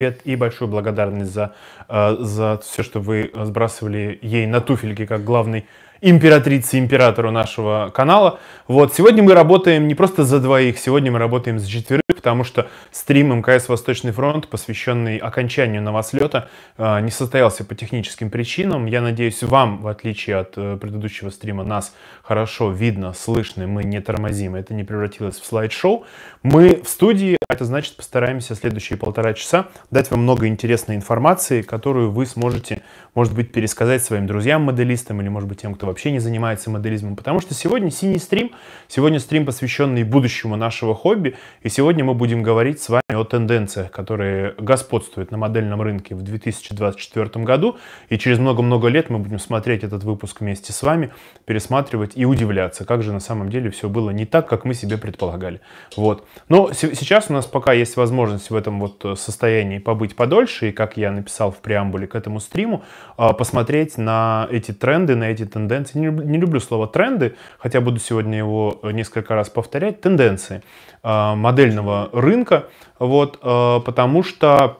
привет и большую благодарность за, э, за все, что вы э, сбрасывали ей на туфельки как главный императрице, императору нашего канала. Вот, сегодня мы работаем не просто за двоих, сегодня мы работаем за четверых, потому что стрим МКС «Восточный фронт», посвященный окончанию новослета, э, не состоялся по техническим причинам. Я надеюсь, вам, в отличие от предыдущего стрима, нас хорошо видно, слышно, мы не тормозим, это не превратилось в слайд-шоу. Мы в студии это значит, постараемся следующие полтора часа дать вам много интересной информации, которую вы сможете, может быть, пересказать своим друзьям-моделистам или, может быть, тем, кто вообще не занимается моделизмом. Потому что сегодня синий стрим, сегодня стрим, посвященный будущему нашего хобби, и сегодня мы будем говорить с вами о тенденциях, которые господствуют на модельном рынке в 2024 году, и через много-много лет мы будем смотреть этот выпуск вместе с вами, пересматривать и удивляться, как же на самом деле все было не так, как мы себе предполагали. Вот. Но сейчас у нас нас пока есть возможность в этом вот э, состоянии побыть подольше, и как я написал в преамбуле к этому стриму, э, посмотреть на эти тренды, на эти тенденции. Не люблю слово тренды, хотя буду сегодня его э, несколько раз повторять. Тенденции модельного рынка, вот, потому что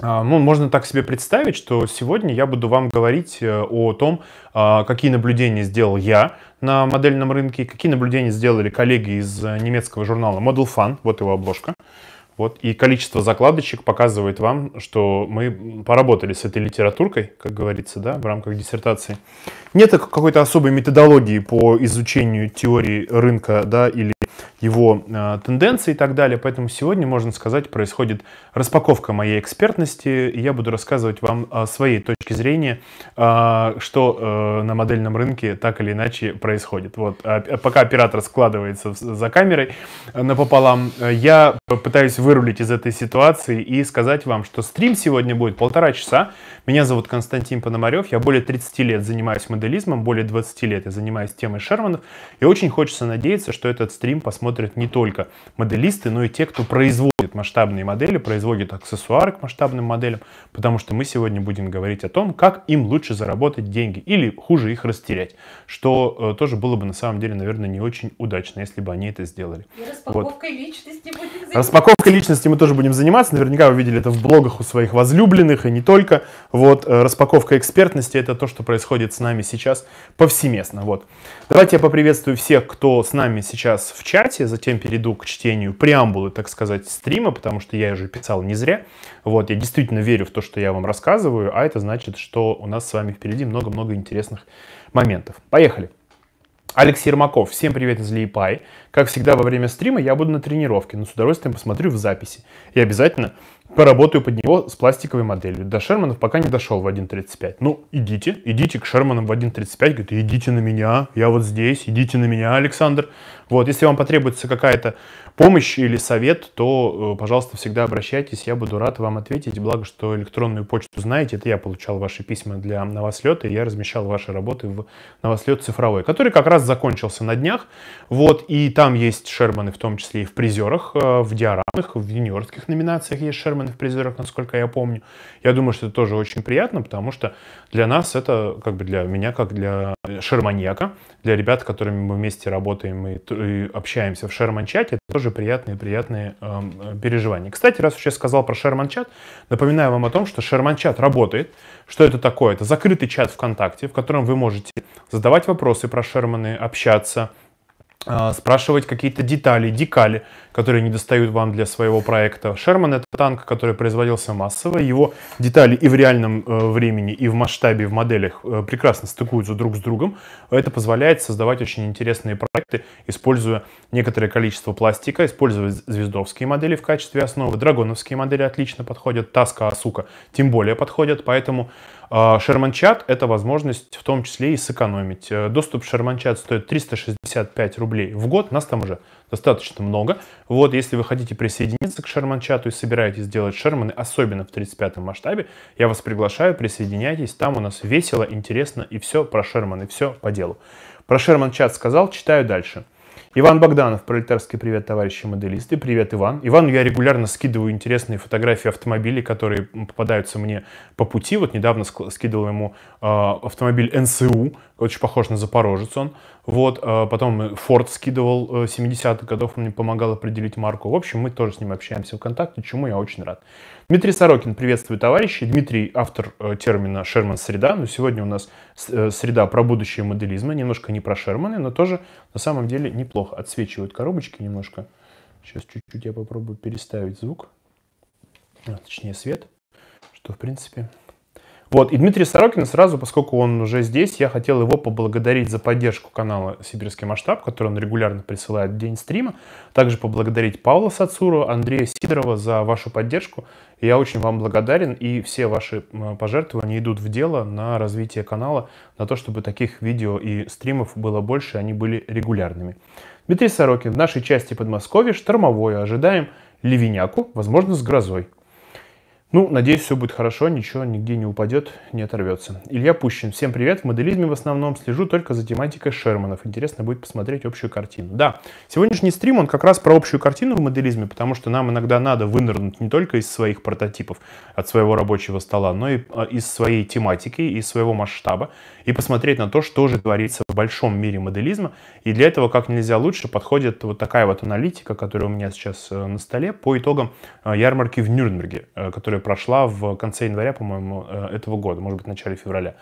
ну, можно так себе представить, что сегодня я буду вам говорить о том, какие наблюдения сделал я на модельном рынке, какие наблюдения сделали коллеги из э, немецкого журнала Model Fun, вот его обложка. Вот, и количество закладочек показывает вам, что мы поработали с этой литературкой, как говорится, да, в рамках диссертации. Нет какой-то особой методологии по изучению теории рынка да, или его э, тенденции и так далее. Поэтому сегодня, можно сказать, происходит распаковка моей экспертности. И я буду рассказывать вам о своей точке зрения, э, что э, на модельном рынке так или иначе происходит. Вот, а э, пока оператор складывается за камерой э, напополам, э, я пытаюсь вырулить из этой ситуации и сказать вам, что стрим сегодня будет полтора часа. Меня зовут Константин Пономарев, я более 30 лет занимаюсь моделизмом, более 20 лет я занимаюсь темой Шерманов. И очень хочется надеяться, что этот стрим посмотрит смотрят не только моделисты, но и те, кто производит масштабные модели, производит аксессуары к масштабным моделям, потому что мы сегодня будем говорить о том, как им лучше заработать деньги или хуже их растерять, что э, тоже было бы на самом деле, наверное, не очень удачно, если бы они это сделали. И распаковкой вот. личности будем заниматься. Распаковкой личности мы тоже будем заниматься, наверняка вы видели это в блогах у своих возлюбленных и не только. Вот э, распаковка экспертности это то, что происходит с нами сейчас повсеместно. Вот. Давайте я поприветствую всех, кто с нами сейчас в чате читать. затем перейду к чтению преамбулы, так сказать, стрима, потому что я же писал не зря. Вот, я действительно верю в то, что я вам рассказываю, а это значит, что у нас с вами впереди много-много интересных моментов. Поехали! Алексей Ермаков, всем привет из Лейпай. Как всегда, во время стрима я буду на тренировке, но с удовольствием посмотрю в записи. И обязательно поработаю под него с пластиковой моделью. До Шерманов пока не дошел в 1.35. Ну, идите, идите к Шерманам в 1.35, говорит, идите на меня, я вот здесь, идите на меня, Александр. Вот, если вам потребуется какая-то помощь или совет, то, э, пожалуйста, всегда обращайтесь, я буду рад вам ответить. Благо, что электронную почту знаете, это я получал ваши письма для новослета, и я размещал ваши работы в новослет цифровой, который как раз закончился на днях. Вот, и там есть Шерманы, в том числе и в призерах, э, в диорамных, в юниорских номинациях есть Шерманы в призерах, насколько я помню. Я думаю, что это тоже очень приятно, потому что для нас это, как бы для меня, как для шерманьяка, для ребят, с которыми мы вместе работаем и, и общаемся в шерман-чате, это тоже тоже приятные-приятные э, эм, переживания. Кстати, раз уж я сказал про Sherman чат, напоминаю вам о том, что Sherman чат работает. Что это такое? Это закрытый чат ВКонтакте, в котором вы можете задавать вопросы про Шерманы, общаться, а, спрашивать какие-то детали, декали, которые не достают вам для своего проекта. Шерман — это танк, который производился массово. Его детали и в реальном э, времени, и в масштабе, и в моделях э, прекрасно стыкуются друг с другом. Это позволяет создавать очень интересные проекты, используя некоторое количество пластика, используя звездовские модели в качестве основы. Драгоновские модели отлично подходят, Таска, Асука тем более подходят, поэтому а, Шерманчат – это возможность в том числе и сэкономить. Э, доступ в Шерманчат стоит 365 рублей в год, нас там уже достаточно много. Вот, если вы хотите присоединиться к Шерманчату и собираетесь делать Шерманы, особенно в 35-м масштабе, я вас приглашаю, присоединяйтесь, там у нас весело, интересно и все про Шерманы, все по делу. Про Шерманчат сказал, читаю дальше – Иван Богданов, пролетарский привет, товарищи моделисты. Привет, Иван. Иван, я регулярно скидываю интересные фотографии автомобилей, которые попадаются мне по пути. Вот недавно скидывал ему э, автомобиль НСУ очень похож на запорожец он. Вот, э, потом Форд э, скидывал 70-х э, годов, он мне помогал определить марку. В общем, мы тоже с ним общаемся в контакте, чему я очень рад. Дмитрий Сорокин, приветствую, товарищи. Дмитрий, автор термина «Шерман-среда». Но ну, сегодня у нас среда про будущее моделизма. Немножко не про Шерманы, но тоже на самом деле неплохо. Отсвечивают коробочки немножко. Сейчас чуть-чуть я попробую переставить звук, а, точнее свет, что в принципе вот, и Дмитрий Сорокин сразу, поскольку он уже здесь, я хотел его поблагодарить за поддержку канала «Сибирский масштаб», который он регулярно присылает в день стрима. Также поблагодарить Павла Сацуру, Андрея Сидорова за вашу поддержку. Я очень вам благодарен, и все ваши пожертвования идут в дело на развитие канала, на то, чтобы таких видео и стримов было больше, они были регулярными. Дмитрий Сорокин в нашей части Подмосковья штормовое. Ожидаем ливеняку, возможно, с грозой. Ну, надеюсь, все будет хорошо, ничего нигде не упадет, не оторвется. Илья Пущин, всем привет. В моделизме в основном слежу только за тематикой Шерманов. Интересно будет посмотреть общую картину. Да, сегодняшний стрим, он как раз про общую картину в моделизме, потому что нам иногда надо вынырнуть не только из своих прототипов, от своего рабочего стола, но и а, из своей тематики, из своего масштаба, и посмотреть на то, что же творится в большом мире моделизма. И для этого как нельзя лучше подходит вот такая вот аналитика, которая у меня сейчас э, на столе, по итогам э, ярмарки в Нюрнберге, э, которая которая прошла в конце января, по-моему, э, этого года, может быть, в начале февраля.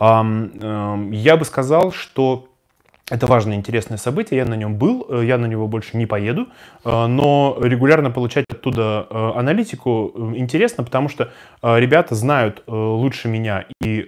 Эм, я бы сказал, что это важное, интересное событие, я на нем был, э, я на него больше не поеду, э, но регулярно получать оттуда аналитику интересно, потому что ребята знают лучше меня и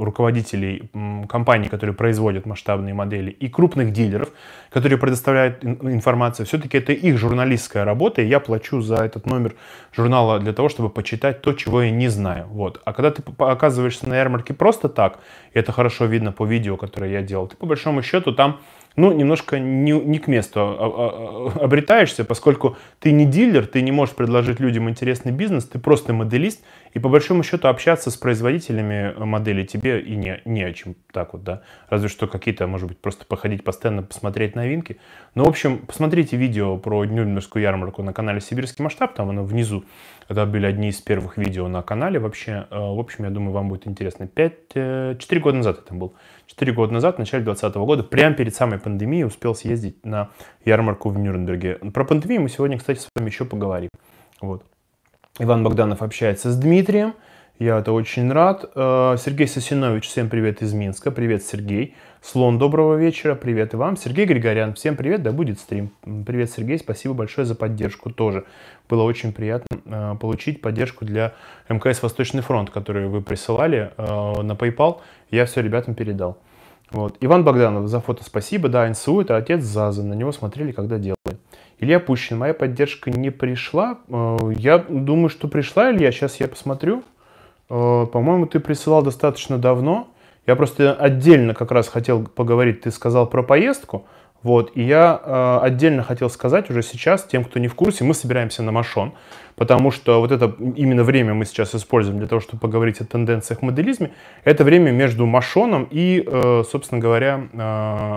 руководителей компаний, которые производят масштабные модели, и крупных дилеров, которые предоставляют информацию, все-таки это их журналистская работа, и я плачу за этот номер журнала для того, чтобы почитать то, чего я не знаю. Вот. А когда ты оказываешься на ярмарке просто так, и это хорошо видно по видео, которое я делал, ты по большому счету там ну, немножко не, не к месту а, а, а, обретаешься, поскольку ты не дилер, ты не можешь предложить людям интересный бизнес, ты просто моделист, и по большому счету общаться с производителями моделей тебе и не, не о чем так вот, да. Разве что какие-то, может быть, просто походить постоянно, посмотреть новинки. Ну, в общем, посмотрите видео про Нюрнбергскую ярмарку на канале «Сибирский масштаб», там оно внизу. Это были одни из первых видео на канале вообще. Э, в общем, я думаю, вам будет интересно. Пять, э, четыре года назад я там был. Четыре года назад, в начале 2020 года, прямо перед самой пандемией успел съездить на ярмарку в Нюрнберге. Про пандемию мы сегодня, кстати, с вами еще поговорим. Вот. Иван Богданов общается с Дмитрием. Я это очень рад. Э, Сергей Сосинович, всем привет из Минска. Привет, Сергей. Слон, доброго вечера. Привет и вам. Сергей Григорян, всем привет, да будет стрим. Привет, Сергей, спасибо большое за поддержку тоже. Было очень приятно э, получить поддержку для МКС «Восточный фронт», которую вы присылали э, на PayPal. Я все ребятам передал. Вот. Иван Богданов, за фото спасибо. Да, НСУ – это отец Заза. На него смотрели, когда делали. Илья Пущин, моя поддержка не пришла. Э, я думаю, что пришла, Илья. Сейчас я посмотрю. Э, по-моему, ты присылал достаточно давно. Я просто отдельно как раз хотел поговорить. Ты сказал про поездку. Вот, и я э, отдельно хотел сказать уже сейчас тем, кто не в курсе, мы собираемся на Машон, потому что вот это именно время мы сейчас используем для того, чтобы поговорить о тенденциях в моделизме. Это время между Машоном и, собственно говоря,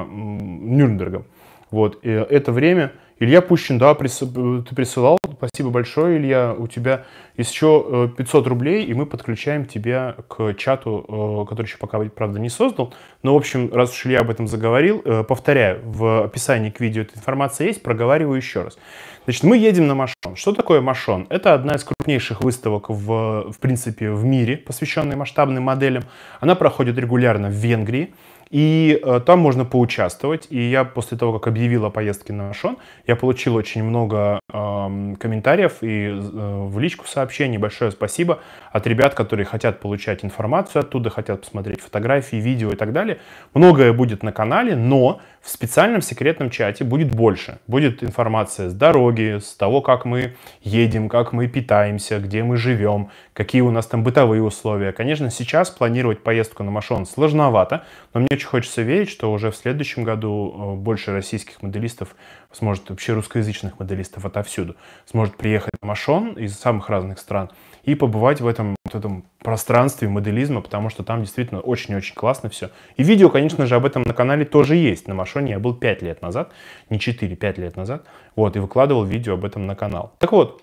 Нюрнбергом. Вот, и это время Илья Пущин, да, прис... ты присылал, спасибо большое, Илья, у тебя еще 500 э, рублей, и мы подключаем тебя к чату, э, который еще пока, правда, не создал. Но, в общем, раз уж Илья об этом заговорил, э, повторяю, в описании к видео эта информация есть, проговариваю еще раз. Значит, мы едем на Машон. Что такое Машон? Это одна из крупнейших выставок, в, в принципе, в мире, посвященная масштабным моделям. Она проходит регулярно в Венгрии. И э, там можно поучаствовать. И я после того, как объявила поездки на Шон, я получил очень много э, комментариев и э, в личку сообщений. Большое спасибо от ребят, которые хотят получать информацию оттуда, хотят посмотреть фотографии, видео и так далее. Многое будет на канале, но в специальном секретном чате будет больше. Будет информация с дороги, с того, как мы едем, как мы питаемся, где мы живем, какие у нас там бытовые условия. Конечно, сейчас планировать поездку на Машон сложновато, но мне очень хочется верить, что уже в следующем году э, больше российских моделистов, сможет вообще русскоязычных моделистов отовсюду, сможет приехать на Машон из самых разных стран, и побывать в этом, вот этом пространстве моделизма, потому что там действительно очень-очень классно все. И видео, конечно же, об этом на канале тоже есть. На Машоне я был 5 лет назад, не 4, 5 лет назад, вот, и выкладывал видео об этом на канал. Так вот,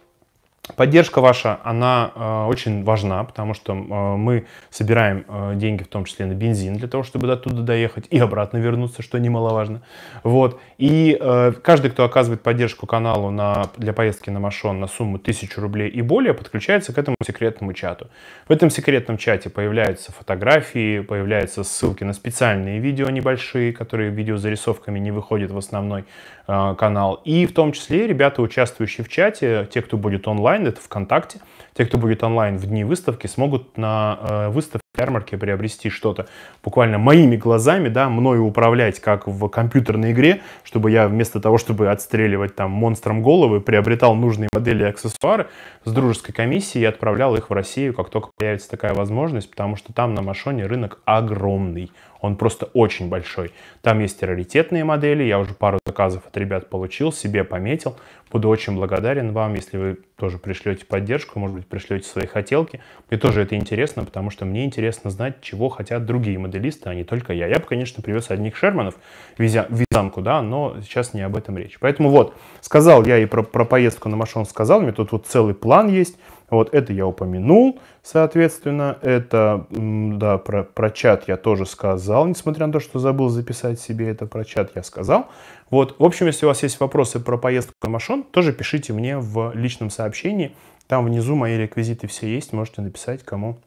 Поддержка ваша, она э, очень важна, потому что э, мы собираем э, деньги, в том числе на бензин, для того, чтобы до туда доехать и обратно вернуться, что немаловажно. Вот. И э, каждый, кто оказывает поддержку каналу на, для поездки на Машон на сумму 1000 рублей и более, подключается к этому секретному чату. В этом секретном чате появляются фотографии, появляются ссылки на специальные видео небольшие, которые видео зарисовками не выходят в основной э, канал. И в том числе ребята, участвующие в чате, те, кто будет онлайн, онлайн, это ВКонтакте. Те, кто будет онлайн в дни выставки, смогут на э, выставке ярмарке приобрести что-то буквально моими глазами, да, мною управлять, как в компьютерной игре, чтобы я вместо того, чтобы отстреливать там монстрам головы, приобретал нужные модели и аксессуары с дружеской комиссией и отправлял их в Россию, как только появится такая возможность, потому что там на Машоне рынок огромный, он просто очень большой. Там есть раритетные модели, я уже пару заказов от ребят получил, себе пометил. Буду очень благодарен вам, если вы тоже пришлете поддержку, может быть, пришлете свои хотелки. Мне тоже это интересно, потому что мне интересно интересно знать, чего хотят другие моделисты, а не только я. Я бы, конечно, привез одних Шерманов, вязанку, да, но сейчас не об этом речь. Поэтому вот, сказал я и про, про поездку на Машон сказал, мне тут вот целый план есть, вот это я упомянул, соответственно, это, да, про, про чат я тоже сказал, несмотря на то, что забыл записать себе это про чат, я сказал. Вот, в общем, если у вас есть вопросы про поездку на Машон, тоже пишите мне в личном сообщении, там внизу мои реквизиты все есть, можете написать кому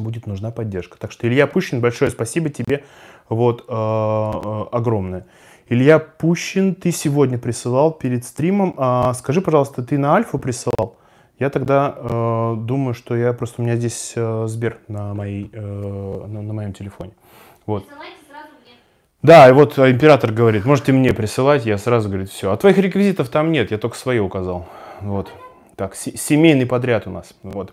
будет нужна поддержка. Так что, Илья Пущин, большое спасибо тебе вот, э, э, огромное. Илья Пущин, ты сегодня присылал перед стримом. А скажи, пожалуйста, ты на Альфу присылал? Я тогда э, думаю, что я просто у меня здесь э, Сбер на, моей, э, на, на моем телефоне. Вот. Да, и вот император говорит, можете мне присылать, я сразу говорит, все. А твоих реквизитов там нет, я только свои указал. Вот. Так, семейный подряд у нас. Вот.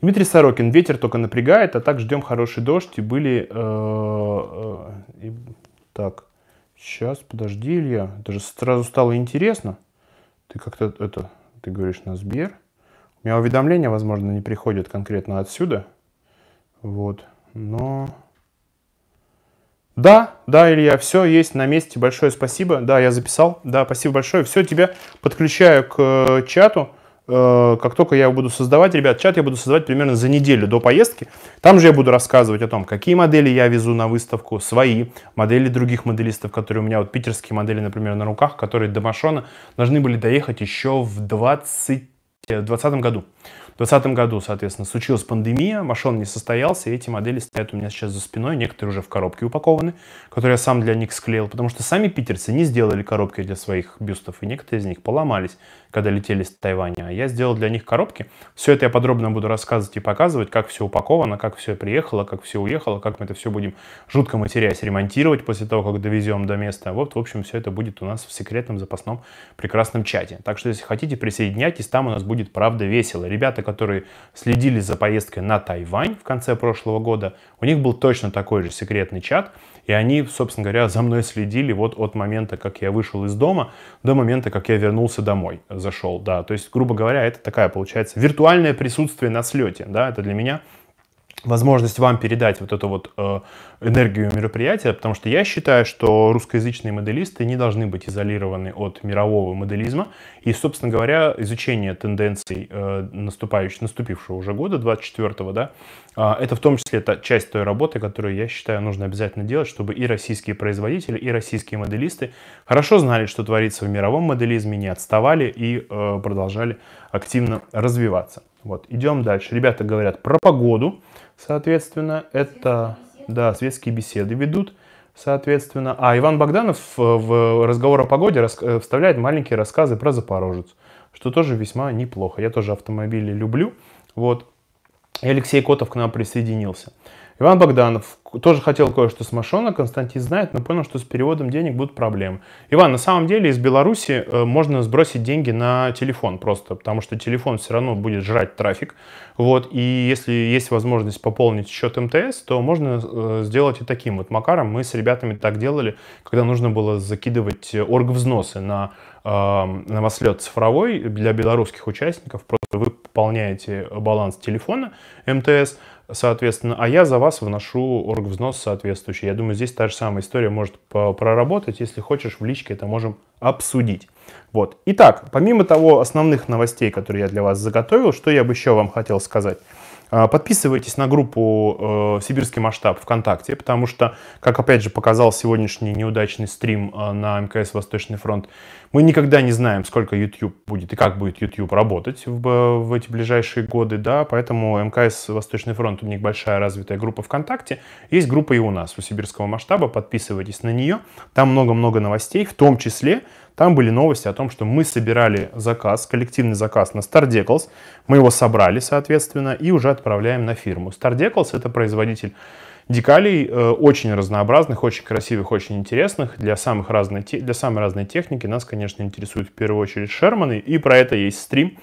Дмитрий Сорокин, ветер только напрягает, а так ждем хороший дождь. И были... Э, э, и, так, сейчас, подожди, Илья. Даже сразу стало интересно. Ты как-то это... Ты говоришь на Сбер. У меня уведомления, возможно, не приходят конкретно отсюда. Вот, но... Да, да, Илья, все есть на месте. Большое спасибо. Да, я записал. Да, спасибо большое. Все, тебя подключаю к э, чату. Э, как только я его буду создавать, ребят, чат я буду создавать примерно за неделю до поездки. Там же я буду рассказывать о том, какие модели я везу на выставку, свои модели других моделистов, которые у меня, вот питерские модели, например, на руках, которые до Машона должны были доехать еще в 20, э, году. В 2020 году, соответственно, случилась пандемия, Машон не состоялся, и эти модели стоят у меня сейчас за спиной, некоторые уже в коробке упакованы, которые я сам для них склеил, потому что сами питерцы не сделали коробки для своих бюстов, и некоторые из них поломались, когда летели с Тайваня. А я сделал для них коробки. Все это я подробно буду рассказывать и показывать, как все упаковано, как все приехало, как все уехало, как мы это все будем жутко матерясь ремонтировать после того, как довезем до места. Вот, в общем, все это будет у нас в секретном запасном прекрасном чате. Так что, если хотите, присоединяйтесь, там у нас будет правда весело. Ребята, которые следили за поездкой на Тайвань в конце прошлого года, у них был точно такой же секретный чат, и они, собственно говоря, за мной следили вот от момента, как я вышел из дома, до момента, как я вернулся домой, зашел, да. То есть, грубо говоря, это такая, получается, виртуальное присутствие на слете, да, это для меня возможность вам передать вот эту вот э, энергию мероприятия, потому что я считаю, что русскоязычные моделисты не должны быть изолированы от мирового моделизма. И, собственно говоря, изучение тенденций э, наступающего, наступившего уже года, 24-го, да, э, это в том числе та часть той работы, которую, я считаю, нужно обязательно делать, чтобы и российские производители, и российские моделисты хорошо знали, что творится в мировом моделизме, не отставали и э, продолжали активно развиваться. Вот, идем дальше. Ребята говорят про погоду, соответственно, это, беседы. да, светские беседы ведут, соответственно. А Иван Богданов в разговор о погоде рас... Э, вставляет маленькие рассказы про Запорожец, что тоже весьма неплохо. Я тоже автомобили люблю, вот. И Алексей Котов к нам присоединился. Иван Богданов тоже хотел кое-что с Машона, Константин знает, но понял, что с переводом денег будут проблемы. Иван, на самом деле из Беларуси э, можно сбросить деньги на телефон просто, потому что телефон все равно будет жрать трафик. Вот, и если есть возможность пополнить счет МТС, то можно э, сделать и таким вот макаром. Мы с ребятами так делали, когда нужно было закидывать оргвзносы на э, на маслет цифровой для белорусских участников. Просто вы пополняете баланс телефона МТС, соответственно, а я за вас вношу оргвзнос соответствующий. Я думаю, здесь та же самая история может проработать. Если хочешь, в личке это можем обсудить. Вот. Итак, помимо того основных новостей, которые я для вас заготовил, что я бы еще вам хотел сказать – а, подписывайтесь на группу э, «Сибирский масштаб» ВКонтакте, потому что, как опять же показал сегодняшний неудачный стрим э, на МКС «Восточный фронт», мы никогда не знаем, сколько YouTube будет и как будет YouTube работать в, э, в эти ближайшие годы, да, поэтому МКС «Восточный фронт» у них большая развитая группа ВКонтакте, есть группа и у нас, у «Сибирского масштаба», подписывайтесь на нее, там много-много новостей, в том числе там были новости о том, что мы собирали заказ, коллективный заказ на StarDecals. Мы его собрали, соответственно, и уже отправляем на фирму. StarDecals — это производитель декалей, э, очень разнообразных, очень красивых, очень интересных, для, самых разной, для самой разной техники. Нас, конечно, интересуют в первую очередь шерманы, и про это есть стрим —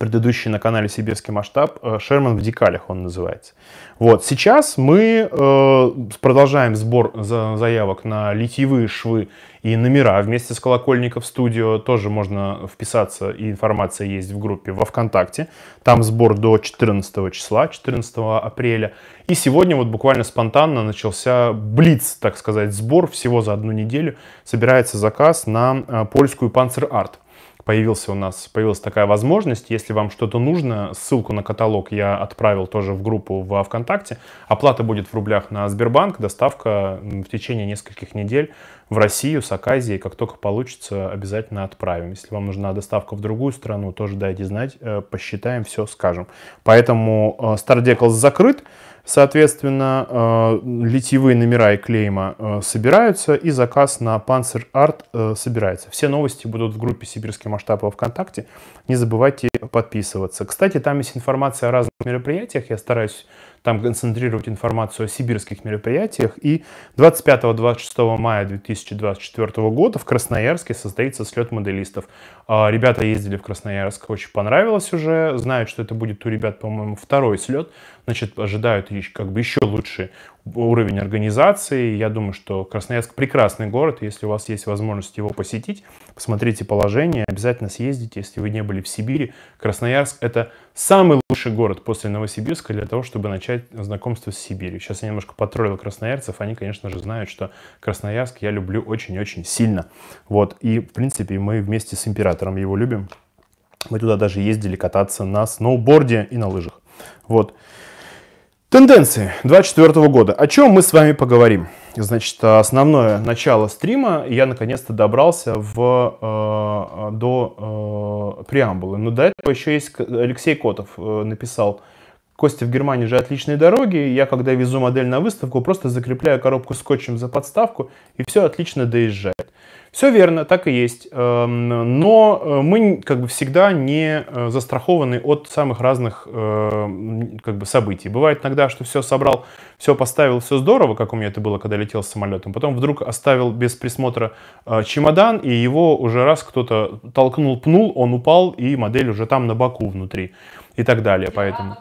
предыдущий на канале «Сибирский масштаб», э, «Шерман в декалях» он называется. Вот, сейчас мы э, продолжаем сбор за заявок на литьевые швы и номера вместе с Колокольников студио. Тоже можно вписаться, и информация есть в группе во ВКонтакте. Там сбор до 14 числа, 14 апреля. И сегодня вот буквально спонтанно начался блиц, так сказать, сбор. Всего за одну неделю собирается заказ на э, польскую «Панцер-арт» появился у нас, появилась такая возможность. Если вам что-то нужно, ссылку на каталог я отправил тоже в группу во ВКонтакте. Оплата будет в рублях на Сбербанк, доставка в течение нескольких недель в Россию с Аказией. Как только получится, обязательно отправим. Если вам нужна доставка в другую страну, тоже дайте знать, э, посчитаем, все скажем. Поэтому Стардекл э, закрыт. Соответственно, э, литьевые номера и клейма э, собираются, и заказ на Panzer Art э, собирается. Все новости будут в группе «Сибирский масштаб» во ВКонтакте. Не забывайте подписываться. Кстати, там есть информация о разных мероприятиях. Я стараюсь там концентрировать информацию о сибирских мероприятиях. И 25-26 мая 2024 года в Красноярске состоится слет моделистов. А, ребята ездили в Красноярск, очень понравилось уже. Знают, что это будет у ребят, по-моему, второй слет. Значит, ожидают как бы еще лучше уровень организации. Я думаю, что Красноярск прекрасный город. Если у вас есть возможность его посетить, посмотрите положение, обязательно съездите. Если вы не были в Сибири, Красноярск – это самый лучший город после Новосибирска для того, чтобы начать знакомство с Сибирью. Сейчас я немножко потроллил красноярцев. Они, конечно же, знают, что Красноярск я люблю очень-очень сильно. Вот. И, в принципе, мы вместе с императором его любим. Мы туда даже ездили кататься на сноуборде и на лыжах. Вот. Тенденции 2024 года. О чем мы с вами поговорим? Значит, основное начало стрима я наконец-то добрался в, э, э до э, преамбулы. Но до этого еще есть Алексей Котов э, написал. Костя, в Германии же отличные дороги. Я, когда везу модель на выставку, просто закрепляю коробку скотчем за подставку, и все отлично доезжает. Все верно, так и есть. Эм, но э, мы как бы всегда не э, застрахованы от самых разных э, как бы, событий. Бывает иногда, что все собрал, все поставил, все здорово, как у меня это было, когда летел с самолетом. Потом вдруг оставил без присмотра чемодан, и его уже раз кто-то толкнул, пнул, он упал, и модель уже там на боку внутри и так далее. Поэтому... А,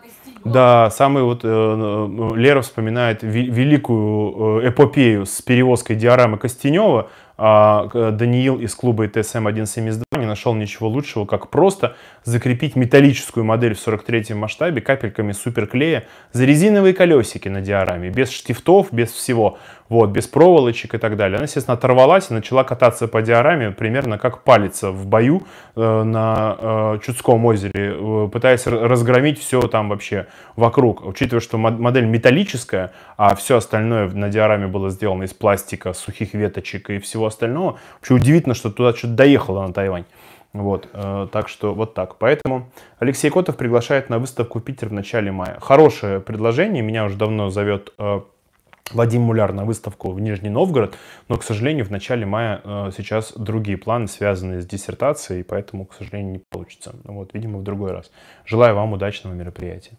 да, самый вот э, Лера вспоминает великую эпопею с перевозкой диорамы Костенева а, Даниил из клуба тсм 172 не нашел ничего лучшего, как просто закрепить металлическую модель в 43 м масштабе капельками суперклея за резиновые колесики на диораме, без штифтов, без всего вот, без проволочек и так далее. Она, естественно, оторвалась и начала кататься по диораме, примерно как палец в бою э, на э, Чудском озере, э, пытаясь разгромить все там вообще вокруг. Учитывая, что модель металлическая, а все остальное на диораме было сделано из пластика, сухих веточек и всего остального, вообще удивительно, что туда что-то доехала на Тайвань. Вот, э, так что вот так. Поэтому Алексей Котов приглашает на выставку Питер в начале мая. Хорошее предложение, меня уже давно зовет э, Вадим Муляр на выставку в Нижний Новгород, но, к сожалению, в начале мая э, сейчас другие планы, связанные с диссертацией, поэтому, к сожалению, не получится. Вот, видимо, в другой раз. Желаю вам удачного мероприятия.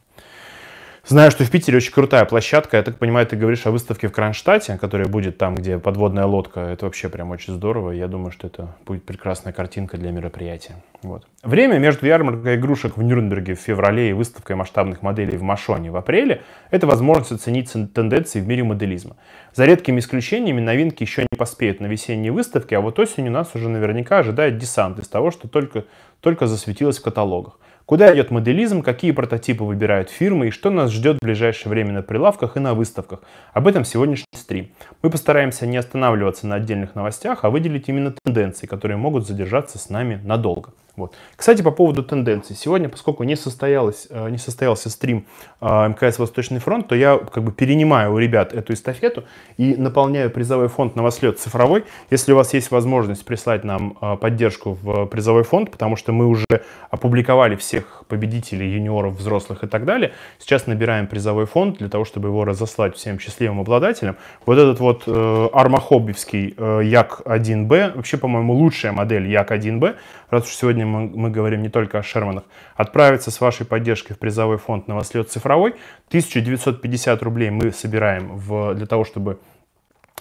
Знаю, что в Питере очень крутая площадка. Я так понимаю, ты говоришь о выставке в Кронштадте, которая будет там, где подводная лодка. Это вообще прям очень здорово. Я думаю, что это будет прекрасная картинка для мероприятия. Вот. Время между ярмаркой игрушек в Нюрнберге в феврале и выставкой масштабных моделей в Машоне в апреле – это возможность оценить тенденции в мире моделизма. За редкими исключениями новинки еще не поспеют на весенние выставки, а вот осенью нас уже наверняка ожидает десант из того, что только, только засветилось в каталогах. Куда идет моделизм, какие прототипы выбирают фирмы и что нас ждет в ближайшее время на прилавках и на выставках. Об этом сегодняшний стрим. Мы постараемся не останавливаться на отдельных новостях, а выделить именно тенденции, которые могут задержаться с нами надолго. Вот. Кстати, по поводу тенденций. Сегодня, поскольку не, состоялось, э, не состоялся стрим э, МКС «Восточный фронт», то я как бы перенимаю у ребят эту эстафету и наполняю призовой фонд «Новослед» цифровой. Если у вас есть возможность прислать нам э, поддержку в призовой фонд, потому что мы уже опубликовали всех победителей, юниоров, взрослых и так далее. Сейчас набираем призовой фонд для того, чтобы его разослать всем счастливым обладателям. Вот этот вот э, армахоббевский э, Як-1Б, вообще, по-моему, лучшая модель Як-1Б, раз уж сегодня мы, мы говорим не только о Шерманах, отправится с вашей поддержкой в призовой фонд «Новослед цифровой». 1950 рублей мы собираем в, для того, чтобы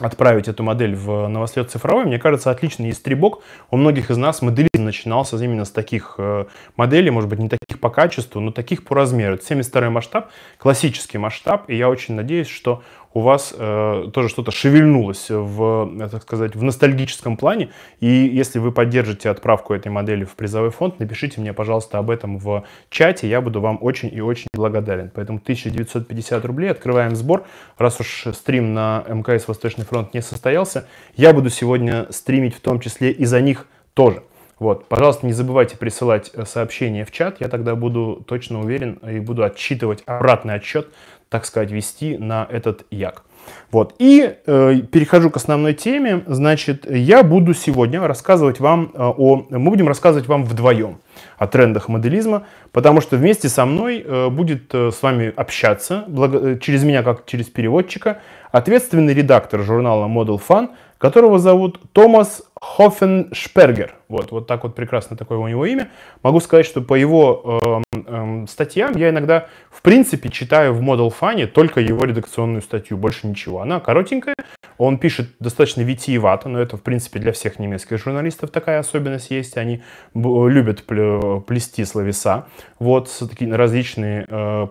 отправить эту модель в новослед цифровой, мне кажется, отличный истребок. У многих из нас моделизм начинался именно с таких э, моделей, может быть, не таких по качеству, но таких по размеру. Это 72 масштаб, классический масштаб, и я очень надеюсь, что у вас э, тоже что-то шевельнулось в, э, так сказать, в ностальгическом плане. И если вы поддержите отправку этой модели в призовой фонд, напишите мне, пожалуйста, об этом в чате. Я буду вам очень и очень благодарен. Поэтому 1950 рублей. Открываем сбор. Раз уж стрим на МКС Восточный фронт не состоялся, я буду сегодня стримить в том числе и за них тоже. Вот, пожалуйста, не забывайте присылать э, сообщения в чат, я тогда буду точно уверен и буду отчитывать обратный отчет так сказать, вести на этот як. Вот. И э, перехожу к основной теме. Значит, я буду сегодня рассказывать вам э, о... Мы будем рассказывать вам вдвоем о трендах моделизма, потому что вместе со мной э, будет э, с вами общаться, благо, э, через меня как через переводчика, ответственный редактор журнала Model Fun – которого зовут Томас Хофеншпергер. Вот, вот так вот прекрасно такое у него имя. Могу сказать, что по его э, э, статьям я иногда, в принципе, читаю в Model Funny только его редакционную статью, больше ничего. Она коротенькая, он пишет достаточно витиевато, но это, в принципе, для всех немецких журналистов такая особенность есть. Они любят плести словеса, вот, такие различные э,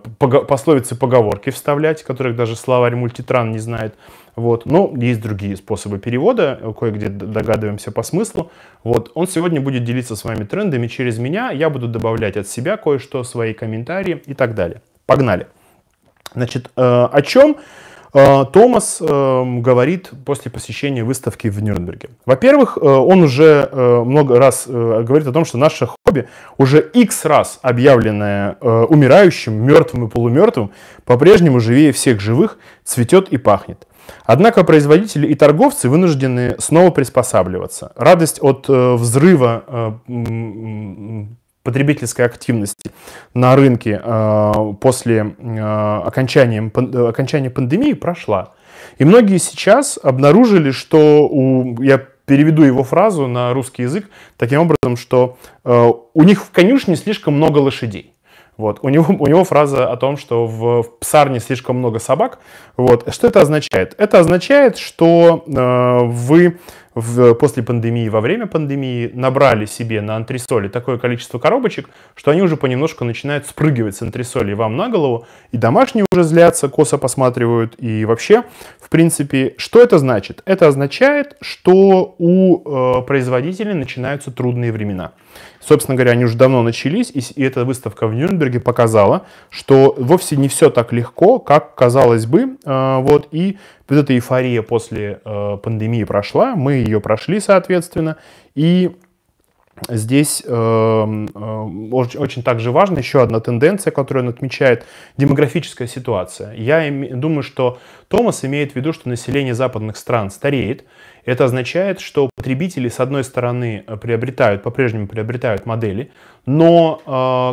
пословицы, поговорки вставлять, которых даже словарь мультитран не знает. Вот. Но есть другие способы перевода, э, кое-где догадываемся по смыслу. Вот. Он сегодня будет делиться с вами трендами через меня, я буду добавлять от себя кое-что, свои комментарии и так далее. Погнали. Значит, э, о чем э, Томас эм, говорит после посещения выставки в Нюрнберге. Во-первых, он уже много раз говорит о том, что наше хобби уже x раз объявленное умирающим, мертвым и полумертвым, по-прежнему живее всех живых, цветет и пахнет. Однако производители и торговцы вынуждены снова приспосабливаться. Радость от э, взрыва э, потребительской активности на рынке э, после э, окончания, пан, э, окончания пандемии прошла. И многие сейчас обнаружили, что у, я переведу его фразу на русский язык таким образом, что э, у них в конюшне слишком много лошадей. Вот. У, него, у него фраза о том, что в, в псарне слишком много собак. Вот. Что это означает? Это означает, что э, вы в, после пандемии, во время пандемии набрали себе на антресоли такое количество коробочек, что они уже понемножку начинают спрыгивать с антресолей вам на голову, и домашние уже злятся, косо посматривают, и вообще в принципе, что это значит? Это означает, что у э, производителей начинаются трудные времена. Собственно говоря, они уже давно начались, и, и эта выставка в Нюрнберге показала, что вовсе не все так легко, как казалось бы. Э, вот, и вот эта эйфория после э, пандемии прошла, мы ее прошли, соответственно, и Здесь э, э, очень, очень также важна еще одна тенденция, которую он отмечает, демографическая ситуация. Я им, думаю, что Томас имеет в виду, что население западных стран стареет. Это означает, что потребители, с одной стороны, э, приобретают, по-прежнему приобретают модели, но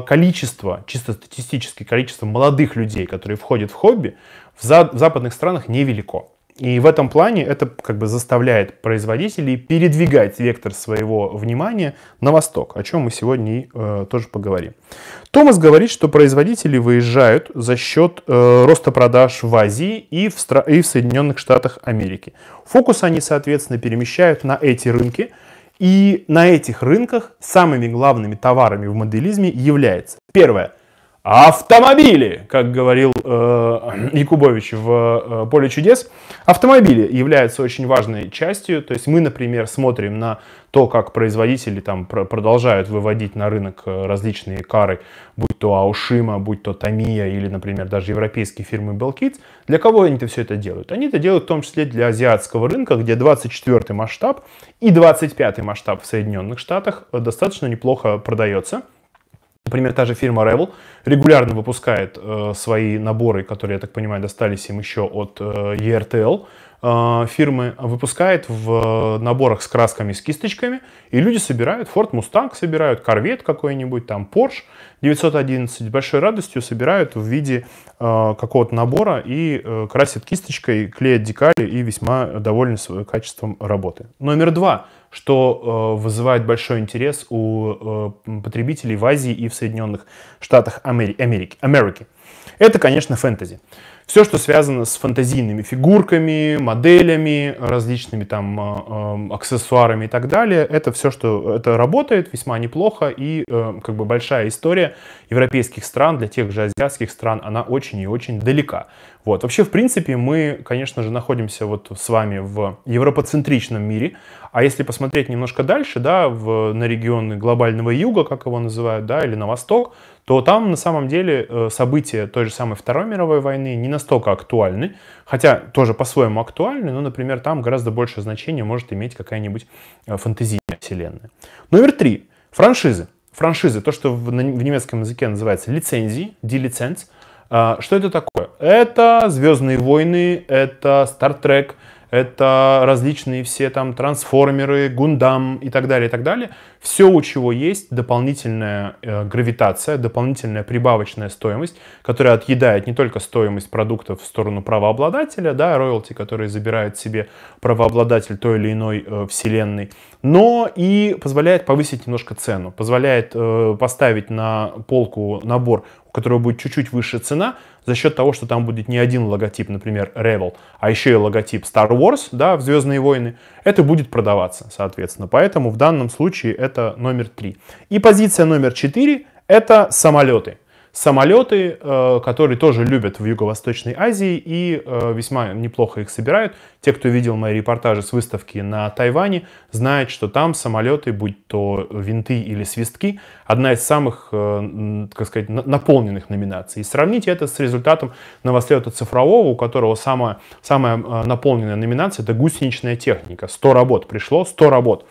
э, количество, чисто статистически, количество молодых людей, которые входят в хобби, в, за, в западных странах невелико. И в этом плане это как бы заставляет производителей передвигать вектор своего внимания на восток, о чем мы сегодня и э, тоже поговорим. Томас говорит, что производители выезжают за счет э, роста продаж в Азии и в, стра- и в Соединенных Штатах Америки. Фокус они, соответственно, перемещают на эти рынки, и на этих рынках самыми главными товарами в моделизме является первое – Автомобили, как говорил э, Якубович в э, «Поле чудес», автомобили являются очень важной частью. То есть мы, например, смотрим на то, как производители там пр продолжают выводить на рынок э, различные кары, будь то Аушима, будь то Тамия или, например, даже европейские фирмы Белкиц. Для кого они это все это делают? Они это делают в том числе для азиатского рынка, где 24 масштаб и 25 масштаб в Соединенных Штатах э, достаточно неплохо продается. Например, та же фирма Revel регулярно выпускает э, свои наборы, которые, я так понимаю, достались им еще от э, ERTL. Э, фирмы выпускает в э, наборах с красками, с кисточками, и люди собирают Ford Mustang, собирают Corvette какой-нибудь, там Porsche 911, большой радостью собирают в виде э, какого-то набора и э, красят кисточкой, клеят декали и весьма довольны своим качеством работы. Номер два – что э, вызывает большой интерес у э, потребителей в Азии и в Соединенных Штатах Америки. Америки. Это, конечно, фэнтези. Все, что связано с фантазийными фигурками, моделями, различными там а, аксессуарами и так далее, это все, что это работает весьма неплохо и э, как бы большая история европейских стран для тех же азиатских стран, она очень и очень далека. Вот. Вообще, в принципе, мы, конечно же, находимся вот с вами в европоцентричном мире, а если посмотреть немножко дальше, да, в, на регионы глобального юга, как его называют, да, или на восток, то там на самом деле э, события той же самой Второй мировой войны не настолько актуальны, хотя тоже по-своему актуальны, но, например, там гораздо большее значение может иметь какая-нибудь э, фантазийная вселенная. Номер три. Франшизы. Франшизы, то, что в, немецком языке называется лицензии, делиценз. А, что это такое? Это «Звездные войны», это «Стартрек», это различные все там трансформеры, гундам и так далее, и так далее. Все, у чего есть дополнительная э, гравитация, дополнительная прибавочная стоимость, которая отъедает не только стоимость продуктов в сторону правообладателя, да, роялти, который забирает себе правообладатель той или иной э, вселенной, но и позволяет повысить немножко цену, позволяет э, поставить на полку набор, у которого будет чуть-чуть выше цена, за счет того, что там будет не один логотип, например, Rebel, а еще и логотип Star Wars, да, в «Звездные войны», это будет продаваться, соответственно. Поэтому в данном случае это номер три. И позиция номер четыре – это самолеты самолеты, э, которые тоже любят в Юго-Восточной Азии и э, весьма неплохо их собирают. Те, кто видел мои репортажи с выставки на Тайване, знают, что там самолеты, будь то винты или свистки, одна из самых, э, как сказать, наполненных номинаций. И сравните это с результатом новослета цифрового, у которого самая, самая наполненная номинация – это гусеничная техника. 100 работ пришло, 100 работ.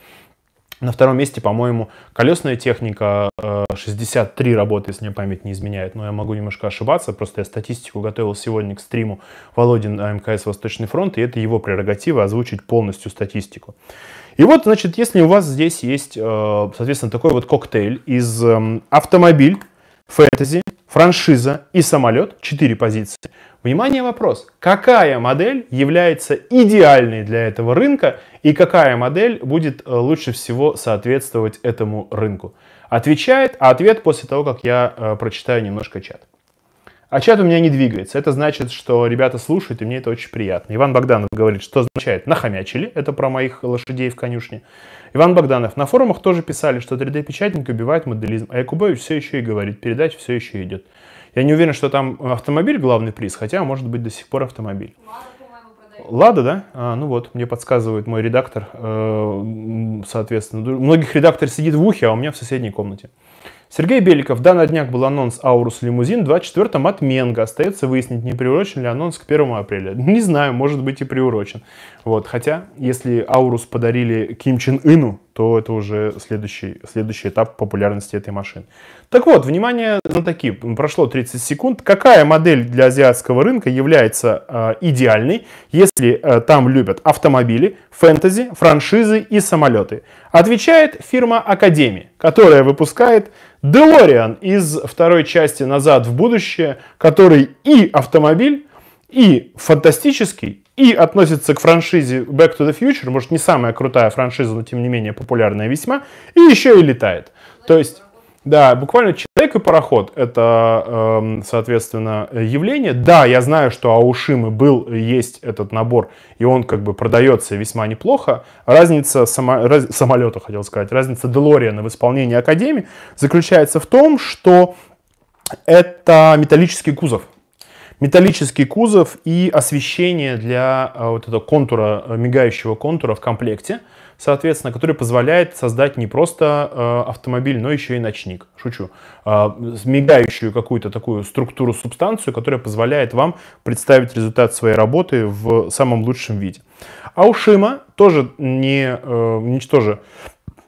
На втором месте, по-моему, колесная техника, 63 э, работы, если мне память не изменяет, но я могу немножко ошибаться, просто я статистику готовил сегодня к стриму Володин э, МКС «Восточный фронт», и это его прерогатива озвучить полностью статистику. И вот, значит, если у вас здесь есть, э, соответственно, такой вот коктейль из эм, автомобиль, фэнтези, франшиза и самолет – 4 позиции. Внимание, вопрос. Какая модель является идеальной для этого рынка и какая модель будет э, лучше всего соответствовать этому рынку? Отвечает, а ответ после того, как я э, прочитаю немножко чат. А чат у меня не двигается. Это значит, что ребята слушают, и мне это очень приятно. Иван Богданов говорит, что означает «нахомячили». Это про моих лошадей в конюшне. Иван Богданов. На форумах тоже писали, что 3 d печатник убивает моделизм, а Якубович все еще и говорит, передача все еще идет. Я не уверен, что там автомобиль главный приз, хотя, может быть, до сих пор автомобиль. Лада, да? А, ну вот, мне подсказывает мой редактор, э, соответственно. многих редактор сидит в ухе, а у меня в соседней комнате. Сергей Беликов. Да, на днях был анонс Аурус Лимузин 24-м от Менга. Остается выяснить, не приурочен ли анонс к 1 апреля. Не знаю, может быть и приурочен. Вот, хотя, если Аурус подарили Ким Чен Ыну, то это уже следующий, следующий этап популярности этой машины. Так вот, внимание на ну, такие. Прошло 30 секунд. Какая модель для азиатского рынка является э, идеальной, если э, там любят автомобили, фэнтези, франшизы и самолеты? Отвечает фирма Академия, которая выпускает DeLorean из второй части «Назад в будущее», который и автомобиль, и фантастический, и относится к франшизе Back to the Future, может не самая крутая франшиза, но тем не менее популярная весьма, и еще и летает. То есть, да, буквально человек и пароход это, эм, соответственно, явление. Да, я знаю, что Аушимы был, есть этот набор, и он как бы продается весьма неплохо. Разница само, раз, самолета, хотел сказать, разница Делориана в исполнении Академии заключается в том, что это металлический кузов металлический кузов и освещение для э, вот этого контура, э, мигающего контура в комплекте, соответственно, который позволяет создать не просто э, автомобиль, но еще и ночник, шучу, мигающую какую-то такую структуру, субстанцию, которая позволяет вам представить результат своей работы в самом лучшем виде. А у Шима тоже не, не тоже